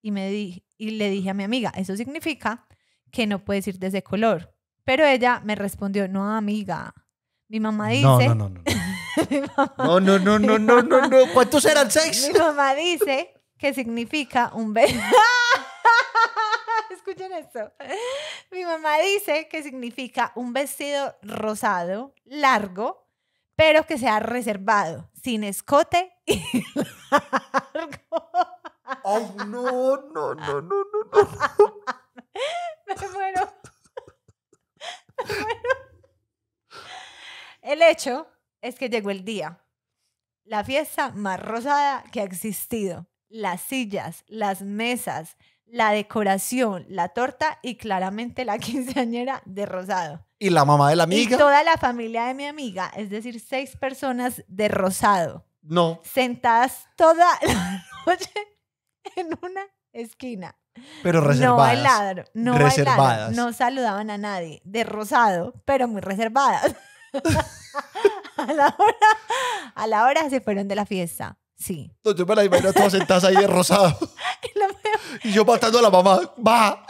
[SPEAKER 2] y, me y le dije a mi amiga, eso significa que no puedes ir de ese color. Pero ella me respondió, no, amiga, mi mamá dice... No, no, no, no.
[SPEAKER 3] No, no, no, no, no, no, no. ¿Cuántos eran seis?
[SPEAKER 2] Mi mamá dice que significa un vestido. Escuchen esto. Mi mamá dice que significa un vestido rosado, largo, pero que sea reservado, sin escote y
[SPEAKER 1] largo. Oh, no, no, no, no, no,
[SPEAKER 2] no. Me muero. Me muero. El hecho es que llegó el día. La fiesta más rosada que ha existido. Las sillas, las mesas, la decoración, la torta y claramente la quinceañera de rosado.
[SPEAKER 1] Y la mamá de la amiga. Y toda
[SPEAKER 2] la familia de mi amiga, es decir, seis personas de rosado. No. Sentadas toda la noche en una esquina. Pero reservadas. No bailaron, reservadas. no saludaban a nadie. De rosado, pero muy reservadas. a, la hora, a la hora se fueron de la fiesta.
[SPEAKER 1] Sí. No, yo me la imagino todas ahí de rosado. y, yo matando a la mamá. ¡Va!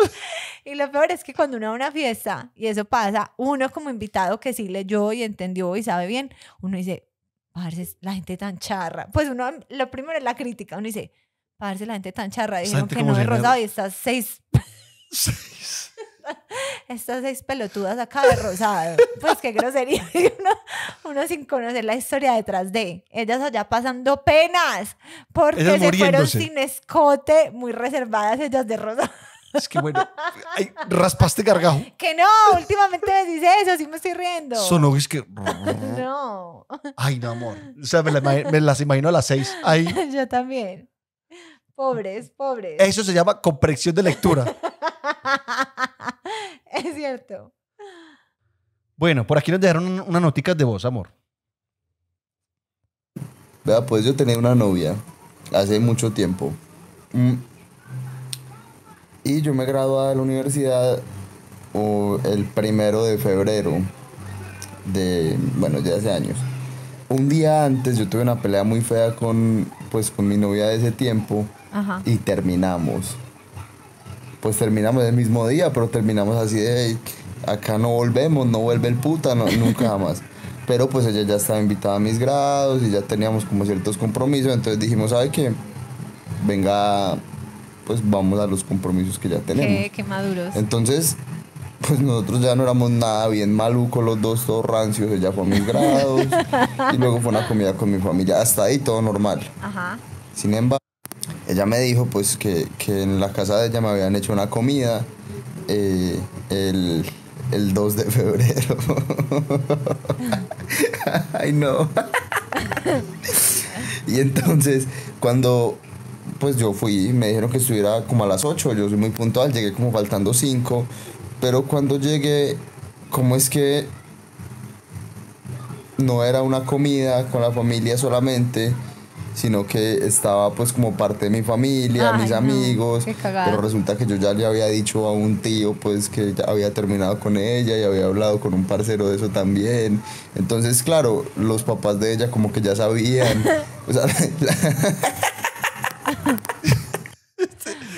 [SPEAKER 2] Y lo peor es que cuando uno va a una fiesta y eso pasa, uno como invitado que sí leyó y entendió y sabe bien, uno dice, parce, la gente tan charra. Pues uno, lo primero es la crítica. Uno dice, parce, la gente tan charra. Dijeron que no es rosado y estás seis. seis. estas seis pelotudas acá de rosado. Pues qué grosería. Uno, sin conocer la historia detrás de. Ellas allá pasando penas porque se fueron sin escote, muy reservadas ellas de rosado.
[SPEAKER 1] Es que bueno, raspaste gargajo.
[SPEAKER 2] Que no, últimamente me dice eso, sí me estoy riendo. Sonó, es que. No.
[SPEAKER 1] Ay, no, amor. O sea, me, las imagino a las seis. Ay. Yo
[SPEAKER 2] también. Pobres, pobres. Eso se
[SPEAKER 1] llama compresión de lectura.
[SPEAKER 2] es cierto.
[SPEAKER 1] Bueno, por aquí nos dejaron unas noticas de voz, amor.
[SPEAKER 3] Vea, pues yo tenía una novia hace mucho tiempo. Mm. Y yo me gradué de la universidad el primero de febrero de, bueno, ya hace años. Un día antes yo tuve una pelea muy fea con, pues, con mi novia de ese tiempo y terminamos pues terminamos el mismo día, pero terminamos así de, acá no volvemos, no vuelve el puta, nunca más. pero pues ella ya estaba invitada a mis grados y ya teníamos como ciertos compromisos, entonces dijimos, ay que, Venga, pues vamos a los compromisos que ya tenemos. Qué, qué maduros. Entonces, pues nosotros ya no éramos nada bien maluco los dos, todos rancios, ella fue a mis grados y luego fue una comida con mi familia, hasta ahí todo normal. Ajá. Sin embargo, ella me dijo pues que, en la casa de ella me habían hecho una comida eh, el, 2 de febrero. Ay no. y entonces cuando pues yo fui, me dijeron que estuviera como a las 8, yo soy muy puntual, llegué como faltando 5, pero cuando llegué, ¿cómo es que no era una comida con la familia solamente? sino que estaba pues como parte de mi familia, mis amigos, pero resulta que yo ya le había dicho a un tío pues que ya había terminado con ella y había hablado con un parcero de eso también. Entonces, claro, los papás de ella como que ya sabían. o sea,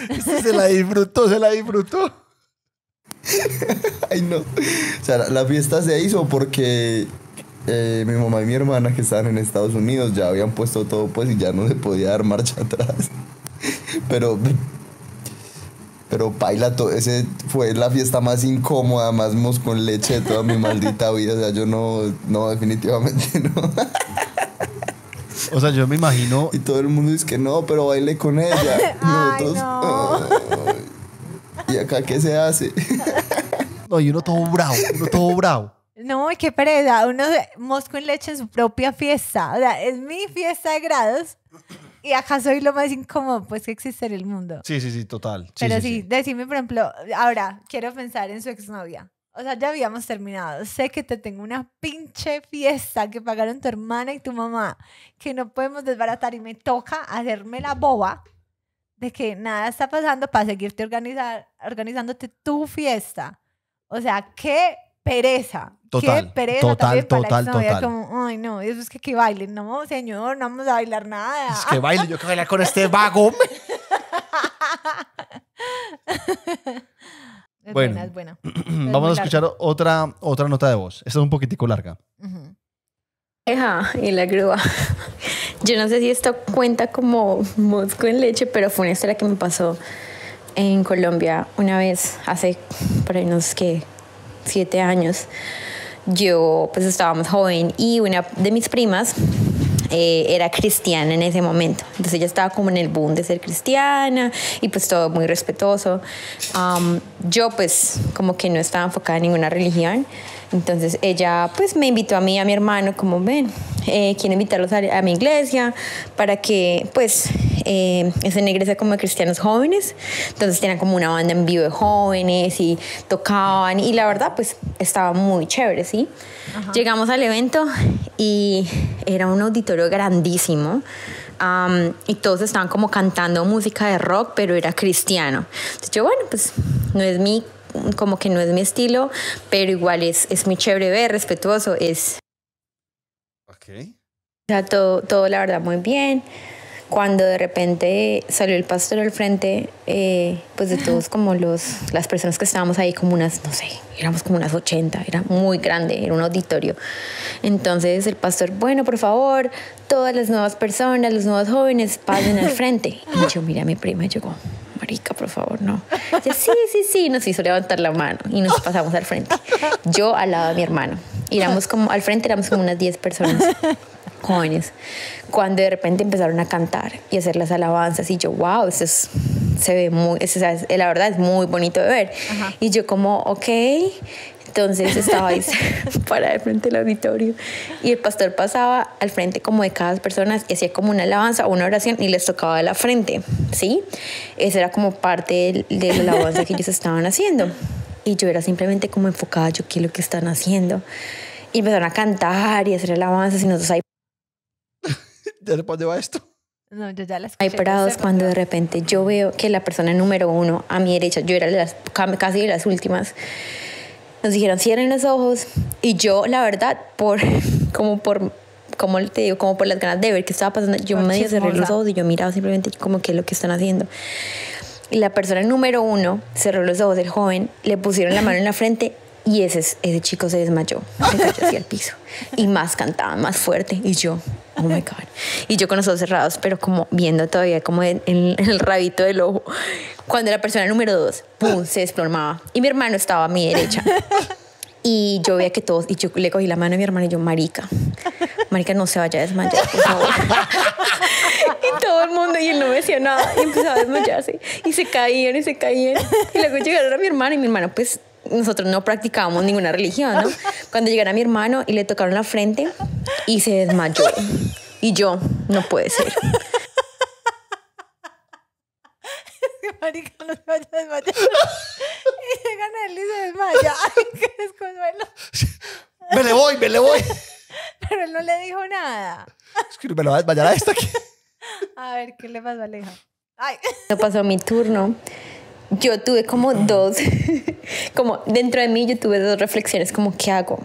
[SPEAKER 1] este se la disfrutó, se la disfrutó.
[SPEAKER 3] Ay, no. O sea, la fiesta se hizo porque eh, mi mamá y mi hermana que estaban en Estados Unidos ya habían puesto todo pues y ya no se podía dar marcha atrás. Pero pero todo ese fue la fiesta más incómoda, más mos con leche de toda mi maldita vida. O sea, yo no, no, definitivamente no. O sea, yo me imagino. Y todo el mundo dice que no, pero baile con ella. no. y acá, ¿qué se hace? No, y uno todo bravo, uno todo bravo.
[SPEAKER 2] No, qué pereza. Uno de mosco en leche en su propia fiesta. O sea, es mi fiesta de grados. Y acá soy lo más incómodo, pues, que existe en el mundo.
[SPEAKER 1] Sí, sí, sí, total. Pero sí,
[SPEAKER 2] decime, por ejemplo, ahora quiero pensar en su exnovia. O sea, ya habíamos terminado. Sé que te tengo una pinche fiesta que pagaron tu hermana y tu mamá, que no podemos desbaratar y me toca hacerme la boba de que nada está pasando para seguirte organizar, organizándote tu fiesta. O sea, qué pereza. Total, total, total, total. Como, ay, no, es pues, que, que bailen. No, señor, no vamos a bailar nada.
[SPEAKER 1] Es que baile, yo que bailar con este vago. es bueno, es vamos a escuchar otra, otra nota de voz. Esta es un poquitico larga.
[SPEAKER 5] Y y la grúa. Yo no sé si esto cuenta como mosco en leche, pero fue una historia que me pasó en Colombia una vez, hace por ahí unos que siete años yo pues estábamos joven y una de mis primas eh, era cristiana en ese momento. Entonces ella estaba como en el boom de ser cristiana y pues todo muy respetuoso. yo pues como que no estaba enfocada en ninguna religión. Entonces ella pues me invitó a mí y a mi hermano como ven, eh, quiero invitarlos a, mi iglesia para que pues eh, es iglesia como de cristianos jóvenes, entonces tenían como una banda en vivo de jóvenes y tocaban y la verdad pues estaba muy chévere, ¿sí? Llegamos al evento y era un auditorio grandísimo. y todos estaban como cantando música de rock, pero era cristiano. Entonces yo, bueno, pues no es mi, como que no es mi estilo, pero igual es, es muy chévere ver, respetuoso, es... Ok. O sea, todo, todo la verdad muy bien cuando de repente salió el pastor al frente, eh, pues de todos como los, las personas que estábamos ahí, como unas, no sé, éramos como unas 80, era muy grande, era un auditorio. Entonces el pastor, bueno, por favor, todas las nuevas personas, los nuevos jóvenes, pasen al frente. Y yo mira, mi prima llegó marica, por favor, no. sí, sí, sí, nos hizo levantar la mano y nos pasamos al frente. Yo al lado de mi hermano. Éramos como, al frente éramos como unas 10 personas jóvenes. Cuando de repente empezaron a cantar y hacer las alabanzas y yo, wow, eso es, se ve muy, la verdad es muy bonito de ver. Y yo como, ok, entonces estaba ahí para de frente del auditorio y el pastor pasaba al frente como de cada persona y hacía como una alabanza o una oración y les tocaba de la frente, ¿sí? Esa era como parte de la alabanza que ellos estaban haciendo. Y yo era simplemente como enfocada, yo qué es lo que están haciendo. Y empezaron a cantar y hacer alabanzas y nosotros ahí...
[SPEAKER 1] ¿Ya dónde va esto? No, yo ya la
[SPEAKER 2] escuché, Hay
[SPEAKER 5] parados cuando de repente yo veo que la persona número uno a mi derecha, yo era las, casi de las últimas, nos dijeron cierren los ojos y yo la verdad por como por como te digo como por las ganas de ver qué estaba pasando yo medio cerré los ojos y yo miraba simplemente como que lo que están haciendo y la persona número uno cerró los ojos del joven le pusieron la mano en la frente y ese, ese chico se desmayó, se cayó hacia el piso. Y más cantaba más fuerte. Y yo, oh my God. Y yo con los ojos cerrados, pero como viendo todavía como en, el rabito del ojo. Cuando la persona número dos, ¡pum!, se desplomaba. Y mi hermano estaba a mi derecha. Y yo veía que todos, y yo le cogí la mano a mi hermano y yo, marica, marica, no se vaya a desmayar, por favor. y todo el mundo, y él no me decía nada, y empezaba a desmayarse. Y se caían y se caían. Y luego llegaron a mi hermana, y mi hermano, pues nosotros no practicábamos ninguna religión, ¿no? Cuando llegara a mi hermano y le tocaron la frente y se desmayó. Y yo, no puede ser. se
[SPEAKER 2] Y llegan a él y se desmaya. Ay, qué Me le voy, me le voy. Pero él no le dijo nada.
[SPEAKER 1] Es que me lo va a desmayar a esta aquí.
[SPEAKER 2] A ver, ¿qué le pasó a Aleja? Ay.
[SPEAKER 5] No pasó mi turno yo tuve como dos, como dentro de mí yo tuve dos reflexiones, como ¿qué hago?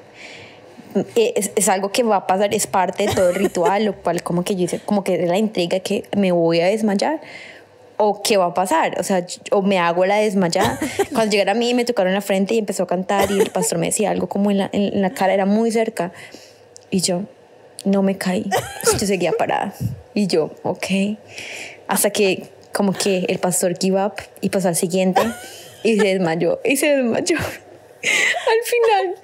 [SPEAKER 5] Eh, es, algo que va a pasar, es parte de todo el ritual, lo cual como que yo hice, como que la intriga que me voy a desmayar o qué va a pasar, o sea, o me hago la desmayada. Cuando llegara a mí me tocaron la frente y empezó a cantar y el pastor me decía algo como en la, en la cara, era muy cerca. Y yo no me caí, yo seguía parada. Y yo, ok. Hasta que como que el pastor give up y pasó al siguiente y se desmayó y se desmayó. Al final,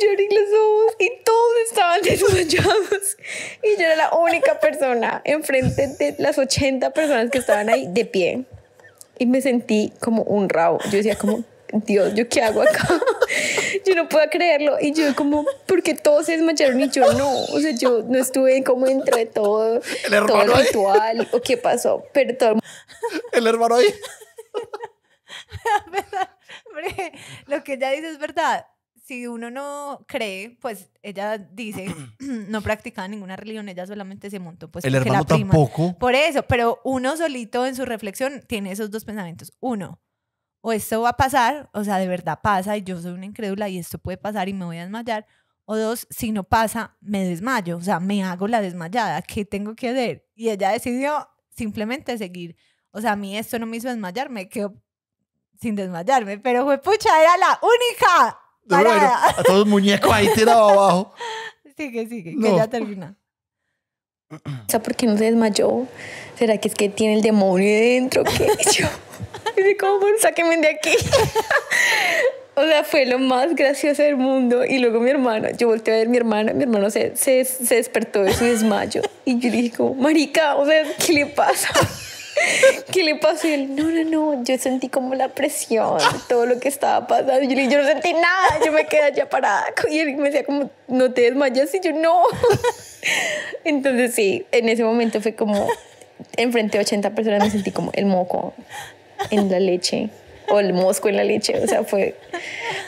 [SPEAKER 5] yo abrí los ojos y todos estaban desmayados. Y yo era la única persona enfrente de las 80 personas que estaban ahí de pie. Y me sentí como un rabo. Yo decía como, Dios, ¿yo qué hago acá? yo no puedo creerlo. Y yo como, porque todos se desmayaron y yo no. O sea, yo no estuve como entre todo el, todo el o qué pasó. Pero todo el, hermano ahí.
[SPEAKER 2] lo que ella dice es verdad. Si uno no cree, pues ella dice, no practicaba ninguna religión, ella solamente se montó. Pues el hermano la tampoco. Por eso, pero uno solito en su reflexión tiene esos dos pensamientos. Uno, o esto va a pasar, o sea, de verdad pasa y yo soy una incrédula y esto puede pasar y me voy a desmayar. O dos, si no pasa, me desmayo, o sea, me hago la desmayada, ¿qué tengo que hacer? Y ella decidió simplemente seguir. O sea, a mí esto no me hizo desmayar, me quedo sin desmayarme, pero fue pucha, era la única.
[SPEAKER 1] a todos muñecos ahí tirado abajo.
[SPEAKER 2] Sigue, sigue,
[SPEAKER 5] que ya termina. O sea, ¿por qué no se desmayó? ¿Será que es que tiene el demonio dentro? ¿Qué
[SPEAKER 2] yo? Y dije, como, sáquenme de aquí.
[SPEAKER 5] o sea, fue lo más gracioso del mundo. Y luego mi hermano, yo volteé a ver mi hermana, mi hermano se, despertó de su desmayo. Y yo dije marica, o sea, ¿qué le pasa? ¿Qué le pasó? Y él, no, no, no, yo sentí como la presión, todo lo que estaba pasando. Yo, yo no sentí nada, yo me quedé allá parada. Y él me decía como, no te desmayas. Y yo, no. Entonces sí, en ese momento fue como, enfrente de 80 personas me sentí como el moco en la leche o el mosco en la leche, o sea, fue,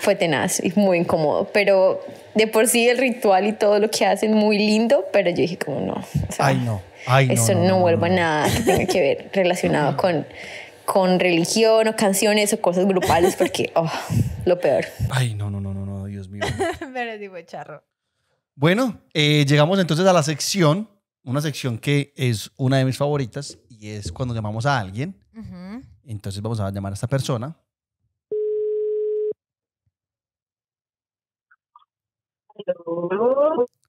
[SPEAKER 5] fue tenaz y muy incómodo, pero de por sí el ritual y todo lo que hacen muy lindo, pero yo dije como no,
[SPEAKER 1] ay no, ay no, eso
[SPEAKER 5] no, no, a nada que tenga que ver relacionado con, con religión o canciones o cosas grupales, porque oh, lo peor.
[SPEAKER 1] Ay no, no, no, no, Dios mío.
[SPEAKER 2] pero digo charro.
[SPEAKER 1] Bueno, eh, llegamos entonces a la sección, una sección que es una de mis favoritas y es cuando llamamos a alguien. Uh entonces vamos a llamar a esta persona.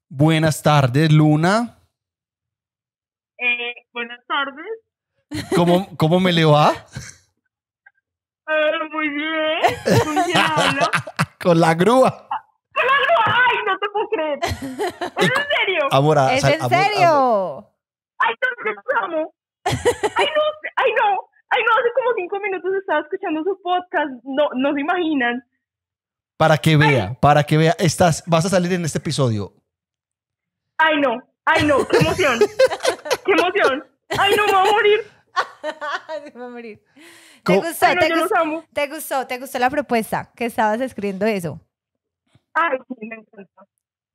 [SPEAKER 1] Buenas tardes, Luna.
[SPEAKER 4] Eh, buenas tardes.
[SPEAKER 1] ¿Cómo, ¿Cómo, me le va?
[SPEAKER 4] Ah, muy bien.
[SPEAKER 1] Con la grúa. Con la grúa.
[SPEAKER 4] Ay, no te puedo creer. ¿Es en serio? ¿Es en serio? Ay, no, te amo. Ay, no. Ay, no ay no, hace como cinco minutos estaba escuchando su podcast, no, no se imaginan.
[SPEAKER 1] Para que vea, para que vea, estás, vas a salir en este episodio.
[SPEAKER 4] Ay no, ay no, qué emoción, qué emoción, ay no, me voy a morir.
[SPEAKER 2] me voy a morir.
[SPEAKER 4] ¿Te gustó, te,
[SPEAKER 2] gustó te gustó, la propuesta que estabas escribiendo eso. Ay, sí, me encantó.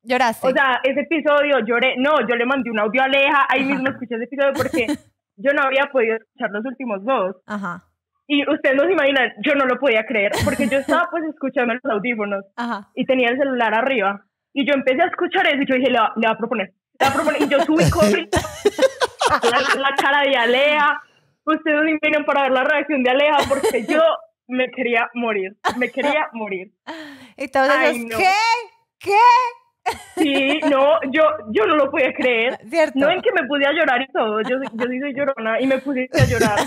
[SPEAKER 2] Lloraste. O sea, ese episodio lloré. No, yo le mandé un audio a Aleja. Ahí mismo escuché ese episodio porque
[SPEAKER 4] yo no había podido escuchar los últimos dos. Ajá. Y ustedes no se imaginan, yo no lo podía creer, porque yo estaba pues escuchando los audífonos Ajá. y tenía el celular arriba. Y yo empecé a escuchar eso y yo dije, le va, a proponer, le va a proponer. Y yo subí corriendo la, cara de Alea. Ustedes no imaginan para ver la reacción de Alea. porque yo me quería morir, me quería morir. Entonces, Ay, ¿qué? ¿Qué? Sí, no, yo, yo no lo podía creer. ¿Cierto? No en que me pudiera llorar y todo. Yo, yo sí soy
[SPEAKER 2] llorona y me a llorar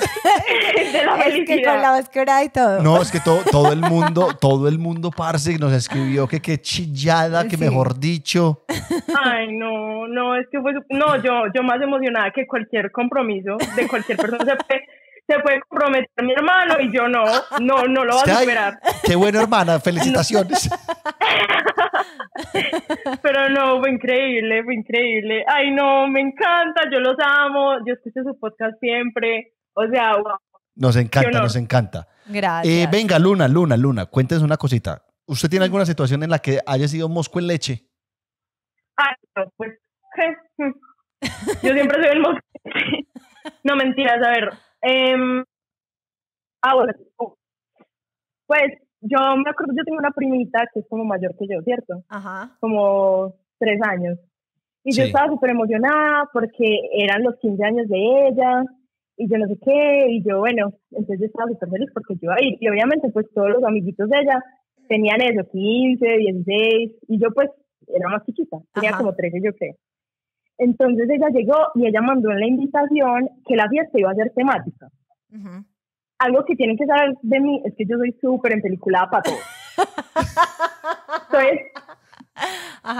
[SPEAKER 2] de la es Que con la máscara y todo. No, es que todo, todo el mundo,
[SPEAKER 1] todo el mundo, parce, nos escribió que qué chillada, que mejor dicho.
[SPEAKER 4] Ay, no, no, es que fue, no, yo, yo más emocionada que cualquier compromiso de cualquier persona. O sea, pues, se puede comprometer mi hermano y yo no, no, no lo vas a superar.
[SPEAKER 1] Qué buena hermana, felicitaciones.
[SPEAKER 4] Pero no, fue increíble, fue increíble. Ay, no, me encanta, yo los amo, yo escucho su podcast siempre. O sea, wow.
[SPEAKER 1] Nos encanta, nos encanta. Eh, Gracias. venga, Luna, Luna, Luna, cuéntenos una cosita. ¿Usted tiene alguna situación en la que haya sido mosco en leche?
[SPEAKER 4] Ay, no, pues. Yo siempre soy el mosco. No mentiras, a ver, eh, pues yo me acuerdo, yo tengo una primita que es como mayor que yo, ¿cierto? Como tres años. Y yo estaba súper emocionada porque eran los 15 años de ella y yo no sé qué, y yo, bueno, entonces yo estaba súper feliz porque yo iba a ir. Y obviamente, pues todos los amiguitos de ella tenían eso, 15, 16, y yo pues era más chiquita, tenía como 13 yo creo. Entonces ella llegó y ella mandó en la invitación que la fiesta iba a ser temática. Algo que tienen que saber de mí es que yo soy súper película para todo. Entonces,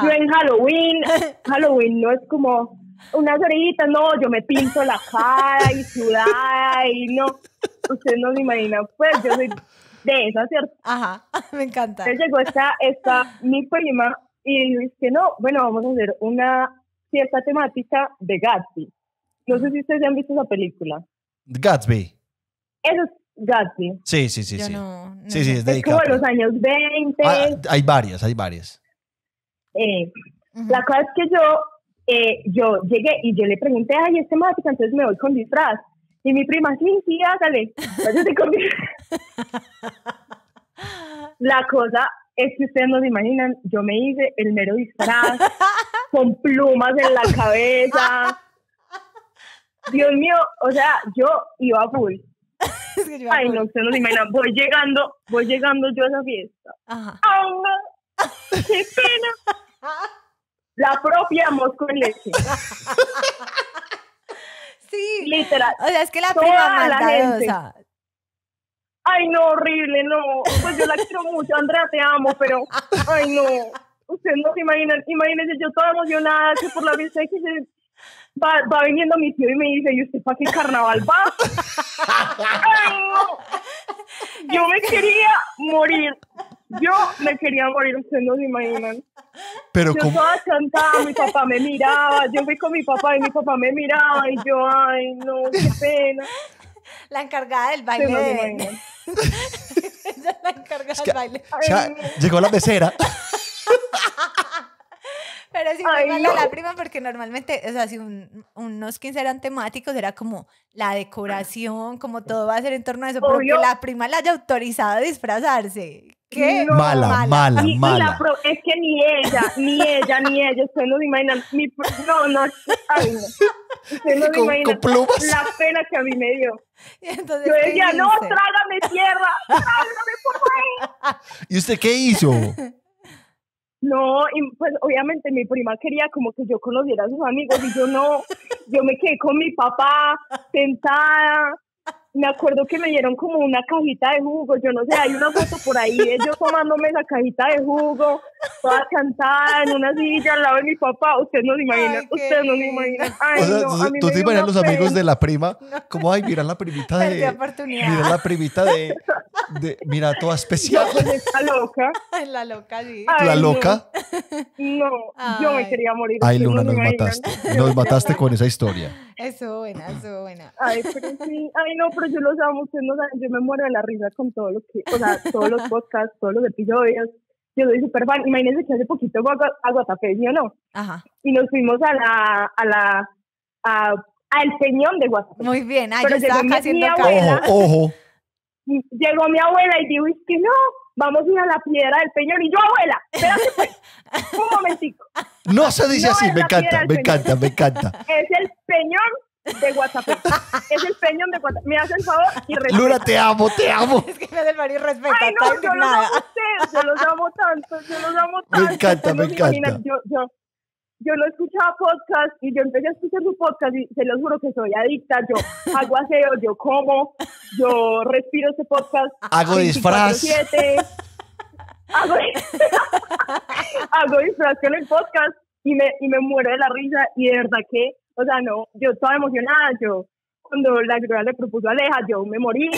[SPEAKER 4] yo en Halloween, Halloween no es como una orejitas, no, yo me pinto la cara y sudada y no, ustedes no se imaginan, pues yo soy de esa, ¿cierto? Ajá,
[SPEAKER 2] me encanta. Entonces llegó
[SPEAKER 4] esta, esta mi prima y dice, no, bueno, vamos a hacer una cierta temática de Gatsby. No sé si ustedes han visto esa película.
[SPEAKER 1] Gatsby.
[SPEAKER 4] Eso es Gatsby. Sí, sí, sí. sí. sí, sí, es, como los años 20. Ah,
[SPEAKER 1] hay varias, hay varias.
[SPEAKER 4] Eh, la cosa es que yo, eh, yo llegué y yo le pregunté, ay, es temática, entonces me voy con disfraz. Y mi prima, sí, sí, hágale. Pues la cosa es que ustedes no se imaginan, yo me hice el mero disfraz. con plumas en la cabeza. Dios mío, o sea, yo iba full. Ay, no, usted no se imagina. Voy llegando, voy llegando yo a esa fiesta. Ajá. ¡Qué pena! La propia mosca en leche. Sí. Literal. O sea, es que la prima ay, no, horrible, no. Pues yo la quiero mucho, Andrea, te amo, pero. Ay, no ustedes no se imaginan, imagínense yo toda emocionada que por la vista que va, va viniendo mi tío y me dice, ¿y usted para qué carnaval va? Yo me quería morir. Yo me quería morir, ustedes no se imaginan. Pero yo estaba cantada, mi papá me miraba, yo fui con mi papá y mi papá me miraba y yo, ay, no, qué
[SPEAKER 2] pena. La encargada del baile. no la encargada del baile.
[SPEAKER 1] llegó la mesera.
[SPEAKER 2] Pero sí, Ay, mala la prima, porque normalmente, o sea, si unos 15 eran temáticos, era como la decoración, como todo va a ser en torno a eso, Porque pero la prima la haya autorizado a disfrazarse. ¿Qué? mala, mala, mala. es que ni ella, ni ella, ni ella,
[SPEAKER 4] ustedes no se imaginan, mi, no, no, no. no imaginan la pena que a mí me dio.
[SPEAKER 2] entonces, Yo decía, no,
[SPEAKER 4] trágame tierra, trágame por
[SPEAKER 1] ahí. ¿Y usted qué hizo?
[SPEAKER 4] No, pues obviamente mi prima quería como que yo conociera a sus amigos y yo no, yo me quedé con mi papá sentada. Me acuerdo que me dieron como una cajita de jugo, yo no sé, hay una foto por ahí ellos tomándome esa cajita de jugo toda cantada en una silla al lado de mi papá. ustedes no se imagina, usted no se imagina. Ay, no, tú te imaginas los amigos de
[SPEAKER 1] la prima, ¿cómo ay, mira la primita de. Mira la primita de. de mira, toda especial. La pues,
[SPEAKER 2] loca. la loca, sí. la loca. No, yo
[SPEAKER 4] me quería morir. Ay, Luna, nos mataste. Nos mataste con esa historia. Eso buena, eso buena. Ay, pero sí, ay no, pero yo los amo, ustedes no saben, yo me muero de la risa con todo lo todos los podcasts, todos los episodios, yo soy súper fan. Imagínense que hace poquito a Guatapé, ¿sí o no? Ajá. Y nos fuimos a la, a la, a, al peñón de Guatapé. Muy bien, Ay, yo estaba haciendo ojo, ojo. Llegó mi abuela y dijo, es que no, vamos a ir a la piedra del peñón. Y yo, abuela, espérate pues, un momentico.
[SPEAKER 1] No se dice así, me encanta, me encanta, me encanta.
[SPEAKER 4] Es el peñón de WhatsApp. es el Peñón de WhatsApp. Me hace el favor y respeta. Lula te amo, te amo. Es que me hace el marido respeta. Ay, no, yo los amo ustedes, yo los amo tanto, yo los amo tanto. Me
[SPEAKER 1] encanta, me encanta.
[SPEAKER 4] Yo, yo, yo lo escuchaba podcast y yo empecé a escuchar su podcast y se los juro que soy adicta. Yo hago aseo, yo como, yo respiro ese podcast. Hago disfraz. Hago, hago disfraz con el podcast y me, y me muero de la risa y de verdad que o sea, no, yo estaba emocionada, yo cuando la Gloria le propuso a Aleja, yo me morí,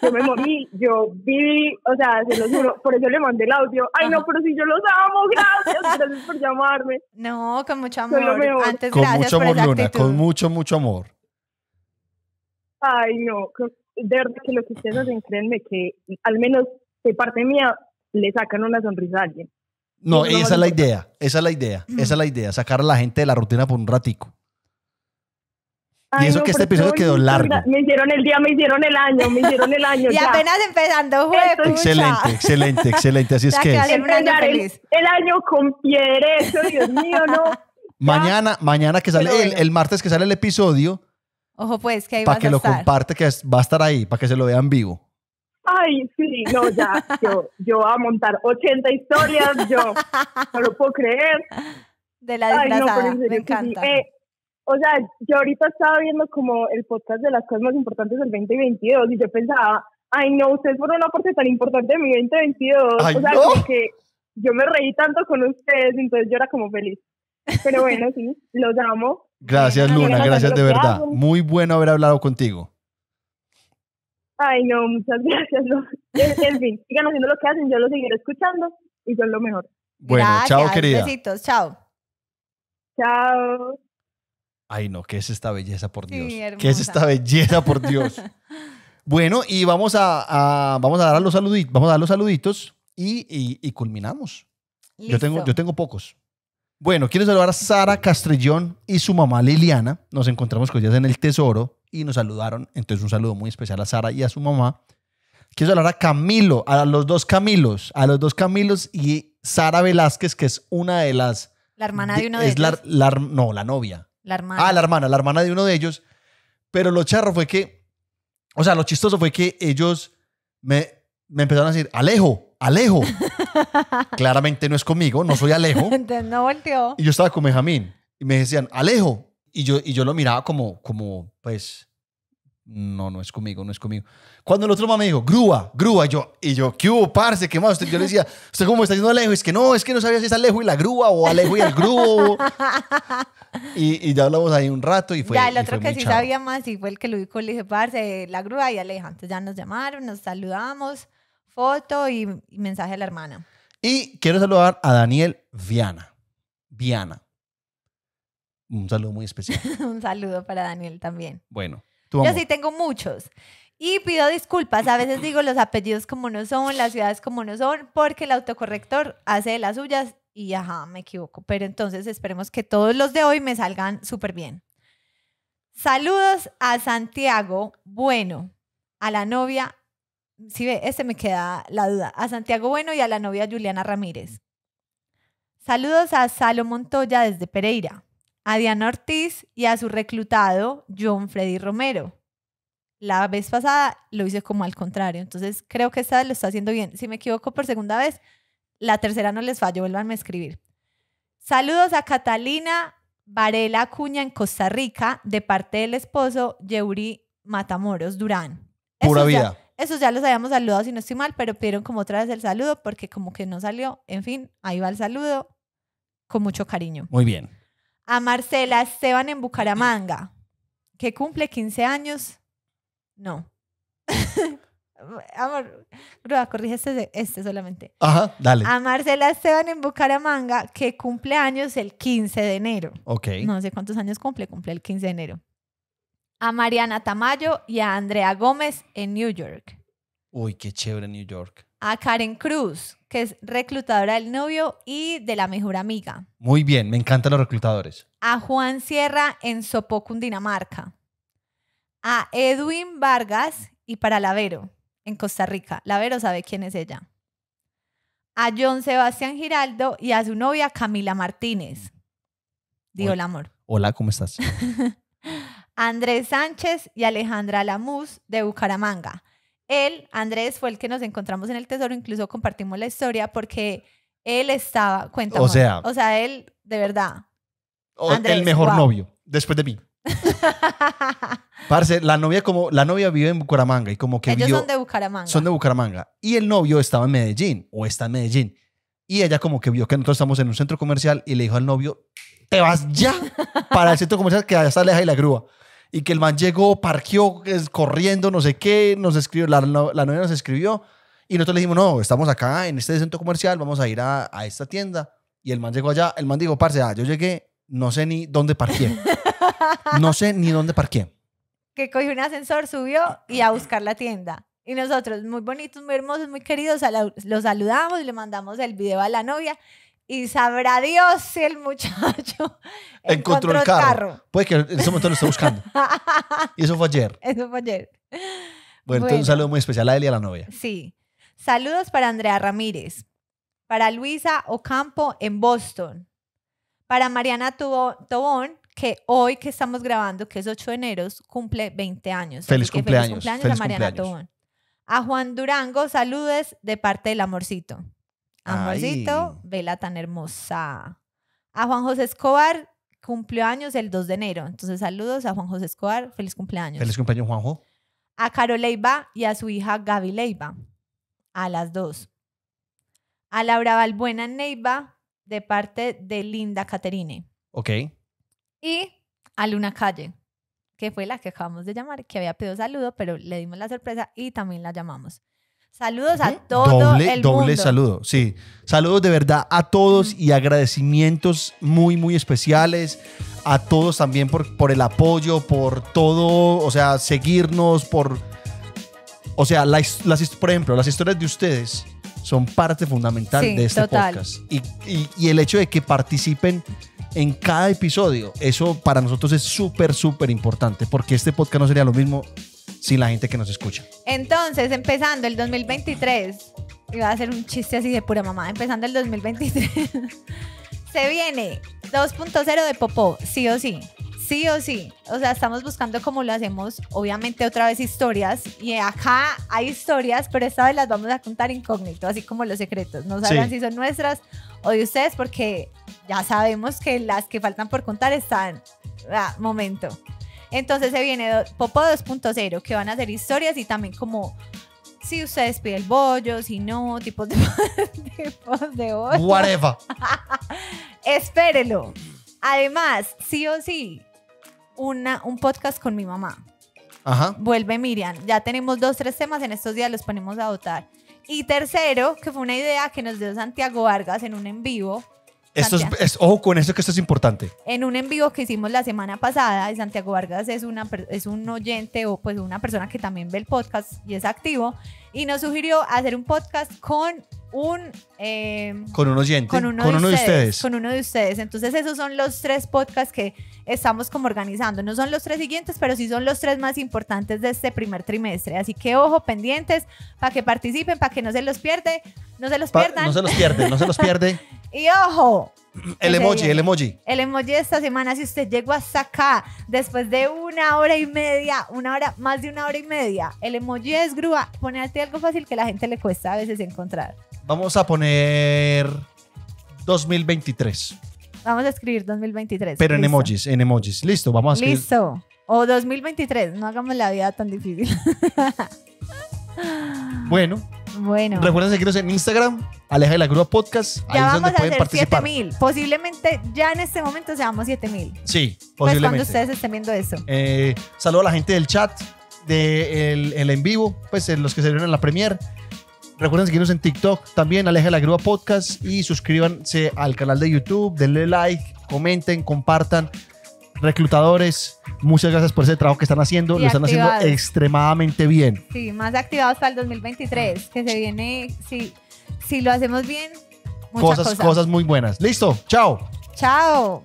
[SPEAKER 4] yo me morí, yo viví, o sea, se juro, por eso le mandé el audio. Ay, no, pero si yo los amo, gracias, gracias por llamarme. No, con mucho amor. Antes, con mucho amor, Luna,
[SPEAKER 1] con mucho, mucho amor.
[SPEAKER 4] Ay, no, de verdad que lo que ustedes hacen, créanme que al menos de parte mía le sacan una sonrisa a alguien.
[SPEAKER 1] No, esa es la idea, esa es la idea, esa es la idea, sacar a la gente de la rutina por un ratico y eso que este episodio quedó largo.
[SPEAKER 4] Me hicieron el día, me hicieron el año, me hicieron el año. y apenas empezando jueves.
[SPEAKER 1] Excelente, excelente, excelente. Así es que
[SPEAKER 2] El, año con pie Dios mío, no.
[SPEAKER 1] Mañana, mañana que sale, el, el, martes que sale el episodio.
[SPEAKER 2] Ojo, pues, que ahí Para que lo comparte,
[SPEAKER 1] que va a estar ahí, para que se lo vean vivo.
[SPEAKER 2] Ay, sí, no, ya.
[SPEAKER 4] Yo, yo voy a montar 80 historias, yo no lo puedo creer. De la desplazada, me encanta. Eh, o sea, yo ahorita estaba viendo como el podcast de las cosas más importantes del 2022 y yo pensaba, ay no, ustedes fueron una parte tan importante de mi 2022. o sea, que yo me reí tanto con ustedes, entonces yo era como feliz. Pero bueno, sí, los amo.
[SPEAKER 1] Gracias Luna, gracias de verdad. Muy bueno haber hablado contigo.
[SPEAKER 4] Ay, no, muchas gracias. En, fin, sigan haciendo lo que hacen, yo los seguiré escuchando y son lo mejor. Bueno, chao querida. Besitos, chao. Chao.
[SPEAKER 1] Ay, no, ¿qué es esta belleza por Dios? ¿Qué es esta belleza por Dios? bueno, y vamos a, vamos a dar los saluditos, vamos a dar los saluditos y, culminamos. Yo tengo, yo tengo pocos. Bueno, quiero saludar a Sara Castrillón y su mamá Liliana. Nos encontramos con ellas en el Tesoro y nos saludaron. Entonces, un saludo muy especial a Sara y a su mamá. Quiero saludar a Camilo, a los dos Camilos, a los dos Camilos y Sara Velázquez, que es una de las.
[SPEAKER 2] La hermana de una de, es
[SPEAKER 1] no, la novia. La Ah, la hermana, la hermana de uno de ellos. Pero lo charro fue que, o sea, lo chistoso fue que ellos me, me empezaron a decir, Alejo, Alejo. Claramente no es conmigo, no soy Alejo.
[SPEAKER 2] Entonces no volteó.
[SPEAKER 1] Y yo estaba con Benjamín y me decían, Alejo. Y yo, y yo lo miraba como, como, pues, no, no es conmigo, no es conmigo. Cuando el otro mamá me dijo, grúa, grúa, y yo, y yo, ¿qué hubo, parce? ¿Qué más? yo le decía, ¿usted cómo está yendo Alejo? es que no, es que no sabía si es Alejo y la grúa o Alejo y el grúo. y, ya hablamos ahí un rato y fue. Ya, el otro que sí sabía
[SPEAKER 2] más y fue el que lo dijo, le dije, parce, la grúa y Aleja. Entonces ya nos llamaron, nos saludamos, foto y mensaje a la hermana.
[SPEAKER 1] Y quiero saludar a Daniel Viana. Viana. Un saludo muy especial.
[SPEAKER 2] un saludo para Daniel también.
[SPEAKER 1] Bueno, yo sí
[SPEAKER 2] tengo muchos. Y pido disculpas, a veces digo los apellidos como no son, las ciudades como no son, porque el autocorrector hace de las suyas y ajá, me equivoco. Pero entonces esperemos que todos los de hoy me salgan súper bien. Saludos a Santiago Bueno, a la novia, si ve, este me queda la duda, a Santiago Bueno y a la novia Juliana Ramírez. Saludos a Salo Toya desde Pereira a Diana Ortiz y a su reclutado John Freddy Romero. La vez pasada lo hice como al contrario, entonces creo que esta vez lo está haciendo bien. Si me equivoco por segunda vez, la tercera no les fallo, vuelvanme a escribir. Saludos a Catalina Varela Acuña en Costa Rica de parte del esposo Yeuri Matamoros Durán. Pura vida. Ya, esos ya los habíamos saludado si no estoy mal, pero pidieron como otra vez el saludo porque como que no salió. En fin, ahí va el saludo con mucho cariño. Muy bien a Marcela Esteban en Bucaramanga, que cumple 15 años. No. Amor, Ruda, corrige este, este, solamente. Ajá, dale. A Marcela Esteban en Bucaramanga, que cumple años el 15 de enero. Ok. No sé cuántos años cumple, cumple el 15 de enero. A Mariana Tamayo y a Andrea Gómez en New York.
[SPEAKER 1] Uy, qué chévere New York
[SPEAKER 2] a Karen Cruz, que es reclutadora del novio y de la mejor amiga.
[SPEAKER 1] Muy bien, me encantan los reclutadores.
[SPEAKER 2] A Juan Sierra en Sopó, Cundinamarca. A Edwin Vargas y para Lavero, en Costa Rica. Lavero sabe quién es ella. A John Sebastián Giraldo y a su novia Camila Martínez. Digo el amor.
[SPEAKER 1] Hola, ¿cómo estás?
[SPEAKER 2] Andrés Sánchez y Alejandra Lamuz de Bucaramanga él, Andrés, fue el que nos encontramos en el tesoro, incluso compartimos la historia porque él estaba, cuenta. O sea, o sea, él, de verdad. el mejor novio,
[SPEAKER 1] después de mí. Parce, la novia como la novia vive en Bucaramanga y como que ellos vio, son de
[SPEAKER 2] Bucaramanga. Son
[SPEAKER 1] de Bucaramanga y el novio estaba en Medellín o está en Medellín y ella como que vio que nosotros estamos en un centro comercial y le dijo al novio te vas ya para el centro comercial que allá está lejos y la grúa y que el man llegó, parqueó, corriendo, no sé qué, nos escribió, la, novia nos escribió y nosotros le dijimos, no, estamos acá en este centro comercial, vamos a ir a, esta tienda. Y el man llegó allá, el man dijo, parce, ah, yo llegué, no sé ni dónde parqué. No sé ni dónde parqué.
[SPEAKER 2] Que cogió un ascensor, subió y a buscar la tienda. Y nosotros, muy bonitos, muy hermosos, muy queridos, lo saludamos y le mandamos el video a la novia. Y sabrá Dios si el muchacho
[SPEAKER 1] encontró, el carro. Pues Puede que en ese momento lo esté buscando. y eso fue ayer.
[SPEAKER 2] Eso fue ayer. Bueno, entonces un
[SPEAKER 1] saludo muy especial a él y a la novia.
[SPEAKER 2] Sí. Saludos para Andrea Ramírez, para Luisa Ocampo en Boston, para Mariana Tobón, que hoy que estamos grabando, que es 8 de enero, cumple 20 años. Feliz cumpleaños. Feliz cumpleaños a Mariana Tobón. A Juan Durango, saludes de parte del amorcito. Amorcito, vela tan hermosa. A Juan José Escobar cumplió años el 2 de enero. Entonces, saludos a Juan José Escobar. Feliz cumpleaños. Feliz cumpleaños, Juanjo. A Carol Leiva y a su hija Gaby Leiva. A las dos. A Laura Valbuena Neiva de parte de Linda Caterine. Ok. Y a Luna Calle, que fue la que acabamos de llamar, que había pedido saludo, pero le dimos la sorpresa y también la llamamos. Saludos a todos doble, doble saludo,
[SPEAKER 1] sí. Saludos de verdad a todos y agradecimientos muy, muy especiales. A todos también por, por el apoyo, por todo, o sea, seguirnos, por... O sea, las, las por ejemplo, las historias de ustedes son parte fundamental de este podcast. Y, y el hecho de que participen en cada episodio, eso para nosotros es súper, súper importante, porque este podcast no sería lo mismo Sí, la gente que nos escucha.
[SPEAKER 2] Entonces, empezando el 2023, iba a hacer un chiste así de pura mamá, empezando el 2023, se viene 2.0 de Popó, sí o sí. Sí o sí. O sea, estamos buscando cómo lo hacemos. Obviamente otra vez historias. Y acá hay historias, pero esta vez las vamos a contar incógnito, así como los secretos. No sabrán si son nuestras o de ustedes, porque ya sabemos que las que faltan por contar están... Ah, momento. Entonces se viene Popo 2.0, que van a ser historias y también como si ustedes piden el bollo, si no, tipos de, bollo. Whatever. Espérenlo. Además, sí o sí, una, un podcast con mi mamá. Ajá. Vuelve Miriam. Ya tenemos dos, tres temas. En estos días los ponemos a votar. Y tercero, que fue una idea que nos dio Santiago Vargas en un en vivo,
[SPEAKER 1] esto es, ojo con eso que esto es importante.
[SPEAKER 2] En un envío que hicimos la semana pasada, Santiago Vargas es, es un oyente o pues una persona que también ve el podcast y es activo, y nos sugirió hacer un podcast con un... Eh, con un oyente, con uno, de, ustedes, Con uno de ustedes. Entonces esos son los tres podcasts que estamos como organizando. No son los tres siguientes, pero sí son los tres más importantes de este primer trimestre. Así que ojo, pendientes, para que participen, para que no se los pierde, no se los pierdan. No se los pierden
[SPEAKER 1] no se los pierde.
[SPEAKER 2] y ojo, el emoji, el emoji. El emoji de esta semana, si usted llegó hasta acá después de una hora y media, una hora, más de una hora y media, el emoji es grúa. Ponerte algo fácil que la gente le cuesta a veces encontrar.
[SPEAKER 1] Vamos a poner 2023.
[SPEAKER 2] Vamos a escribir 2023. Pero en emojis,
[SPEAKER 1] en emojis. Listo, vamos a escribir.
[SPEAKER 2] Listo. O 2023, no hagamos la vida tan difícil.
[SPEAKER 1] bueno,
[SPEAKER 2] bueno. Recuerden
[SPEAKER 1] seguirnos en Instagram, Aleja de la Grúa Podcast. Ahí ya es donde pueden participar. mil
[SPEAKER 2] Posiblemente ya en este momento seamos mil
[SPEAKER 1] Sí, posiblemente. Pues cuando ustedes
[SPEAKER 2] estén viendo eso.
[SPEAKER 1] Eh, saludo a la gente del chat, del en vivo, pues los que se vieron en la premier. Recuerden seguirnos en TikTok también, Aleja de la Grúa Podcast. Y suscríbanse al canal de YouTube, denle like, comenten, compartan reclutadores, muchas gracias por ese trabajo que están haciendo, lo están haciendo extremadamente bien.
[SPEAKER 2] Sí, más activados para el 2023, que se viene, si, si lo hacemos bien, cosas. cosas
[SPEAKER 1] muy buenas. Listo, chao.
[SPEAKER 2] Chao.